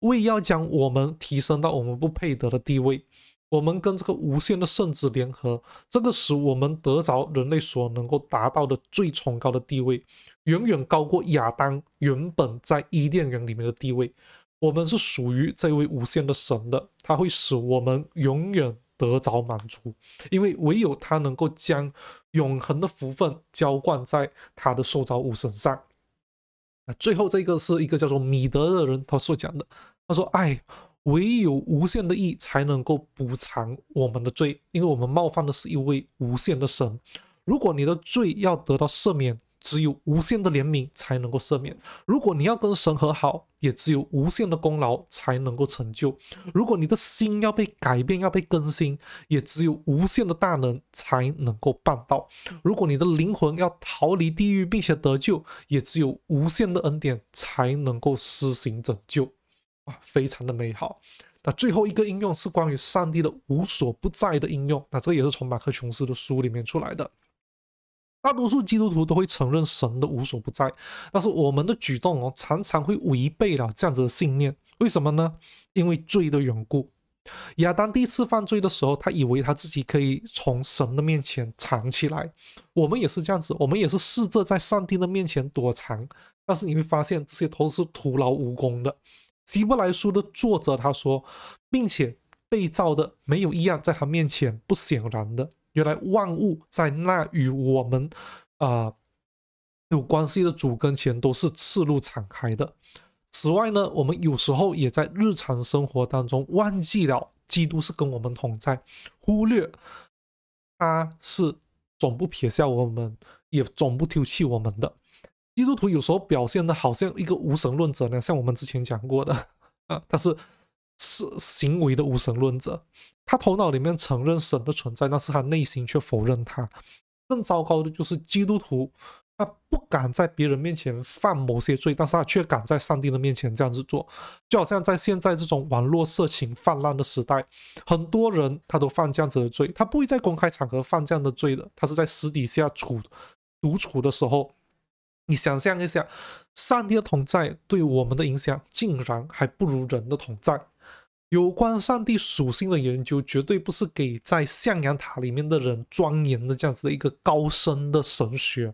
为要将我们提升到我们不配得的地位。我们跟这个无限的圣子联合，这个使我们得着人类所能够达到的最崇高的地位，远远高过亚当原本在伊甸园里面的地位。我们是属于这位无限的神的，他会使我们永远。得着满足，因为唯有他能够将永恒的福分浇灌在他的受造物身上。那最后这个是一个叫做米德的人，他所讲的，他说：“哎，唯有无限的义才能够补偿我们的罪，因为我们冒犯的是一位无限的神。如果你的罪要得到赦免。”只有无限的怜悯才能够赦免。如果你要跟神和好，也只有无限的功劳才能够成就。如果你的心要被改变，要被更新，也只有无限的大能才能够办到。如果你的灵魂要逃离地狱并且得救，也只有无限的恩典才能够施行拯救。啊，非常的美好。那最后一个应用是关于上帝的无所不在的应用。那这也是从马克·琼斯的书里面出来的。大多数基督徒都会承认神的无所不在，但是我们的举动哦，常常会违背了这样子的信念。为什么呢？因为罪的缘故。亚当第一次犯罪的时候，他以为他自己可以从神的面前藏起来。我们也是这样子，我们也是试着在上帝的面前躲藏，但是你会发现这些都是徒劳无功的。希伯来书的作者他说，并且被造的没有一样在他面前不显然的。原来万物在那与我们啊有关系的主跟前都是赤露敞开的。此外呢，我们有时候也在日常生活当中忘记了，基督是跟我们同在，忽略他是总不撇下我们，也总不丢弃我们的。基督徒有时候表现的好像一个无神论者呢，像我们之前讲过的啊，他是是行为的无神论者。他头脑里面承认神的存在，但是他内心却否认他。更糟糕的就是基督徒，他不敢在别人面前犯某些罪，但是他却敢在上帝的面前这样子做。就好像在现在这种网络色情泛滥的时代，很多人他都犯这样子的罪，他不会在公开场合犯这样的罪的，他是在私底下处独处的时候。你想象一下，上帝的同在对我们的影响，竟然还不如人的同在。有关上帝属性的研究，绝对不是给在象牙塔里面的人钻研的这样子的一个高深的神学。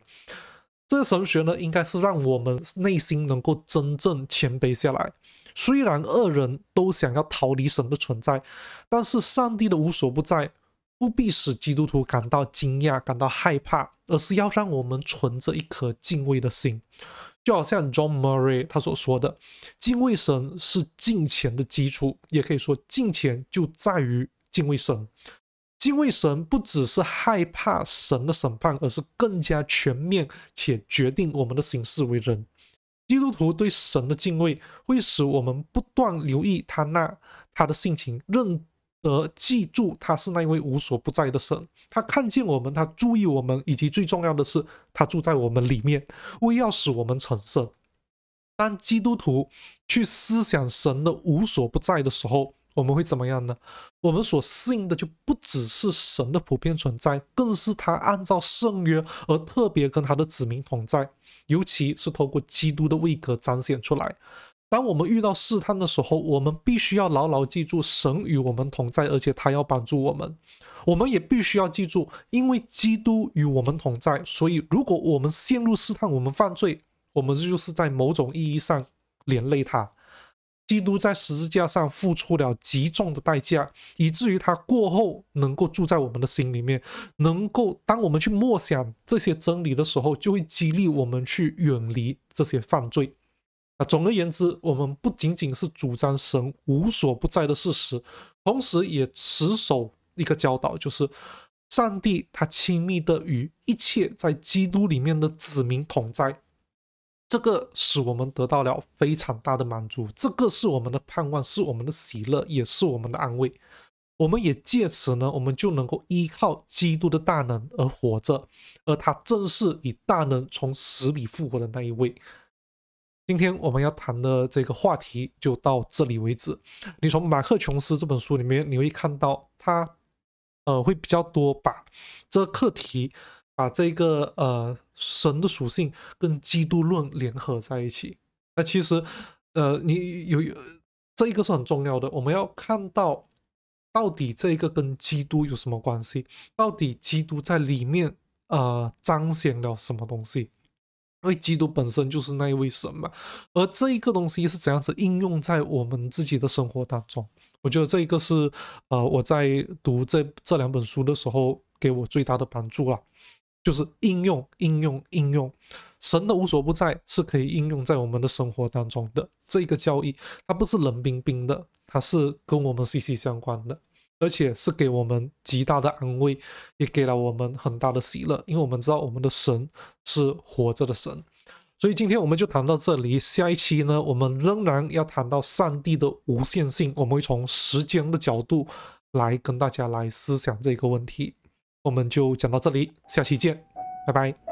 这神学呢，应该是让我们内心能够真正谦卑下来。虽然恶人都想要逃离神的存在，但是上帝的无所不在，不必使基督徒感到惊讶、感到害怕，而是要让我们存着一颗敬畏的心。就好像 John Murray 他所说的，敬畏神是敬虔的基础，也可以说敬虔就在于敬畏神。敬畏神不只是害怕神的审判，而是更加全面且决定我们的行事为人。基督徒对神的敬畏会使我们不断留意他那他的性情认而记住，他是那一位无所不在的神，他看见我们，他注意我们，以及最重要的是，他住在我们里面，为要使我们成圣。当基督徒去思想神的无所不在的时候，我们会怎么样呢？我们所适应的就不只是神的普遍存在，更是他按照圣约而特别跟他的子民同在，尤其是透过基督的位格彰显出来。当我们遇到试探的时候，我们必须要牢牢记住，神与我们同在，而且他要帮助我们。我们也必须要记住，因为基督与我们同在，所以如果我们陷入试探，我们犯罪，我们就是在某种意义上连累他。基督在十字架上付出了极重的代价，以至于他过后能够住在我们的心里面，能够当我们去默想这些真理的时候，就会激励我们去远离这些犯罪。总而言之，我们不仅仅是主张神无所不在的事实，同时也持守一个教导，就是上帝他亲密的与一切在基督里面的子民同在。这个使我们得到了非常大的满足，这个是我们的盼望，是我们的喜乐，也是我们的安慰。我们也借此呢，我们就能够依靠基督的大能而活着，而他正是以大能从死里复活的那一位。今天我们要谈的这个话题就到这里为止。你从马克·琼斯这本书里面，你会看到他，呃，会比较多把这个课题，把这个呃神的属性跟基督论联合在一起。那其实，呃，你有这一个是很重要的。我们要看到到底这个跟基督有什么关系？到底基督在里面呃彰显了什么东西？因为基督本身就是那一位神嘛，而这一个东西是怎样子应用在我们自己的生活当中？我觉得这一个是，呃，我在读这这两本书的时候给我最大的帮助了，就是应用、应用、应用，神的无所不在是可以应用在我们的生活当中的。这一个教义，它不是冷冰冰的，它是跟我们息息相关的。而且是给我们极大的安慰，也给了我们很大的喜乐，因为我们知道我们的神是活着的神。所以今天我们就谈到这里，下一期呢，我们仍然要谈到上帝的无限性，我们会从时间的角度来跟大家来思想这个问题。我们就讲到这里，下期见，拜拜。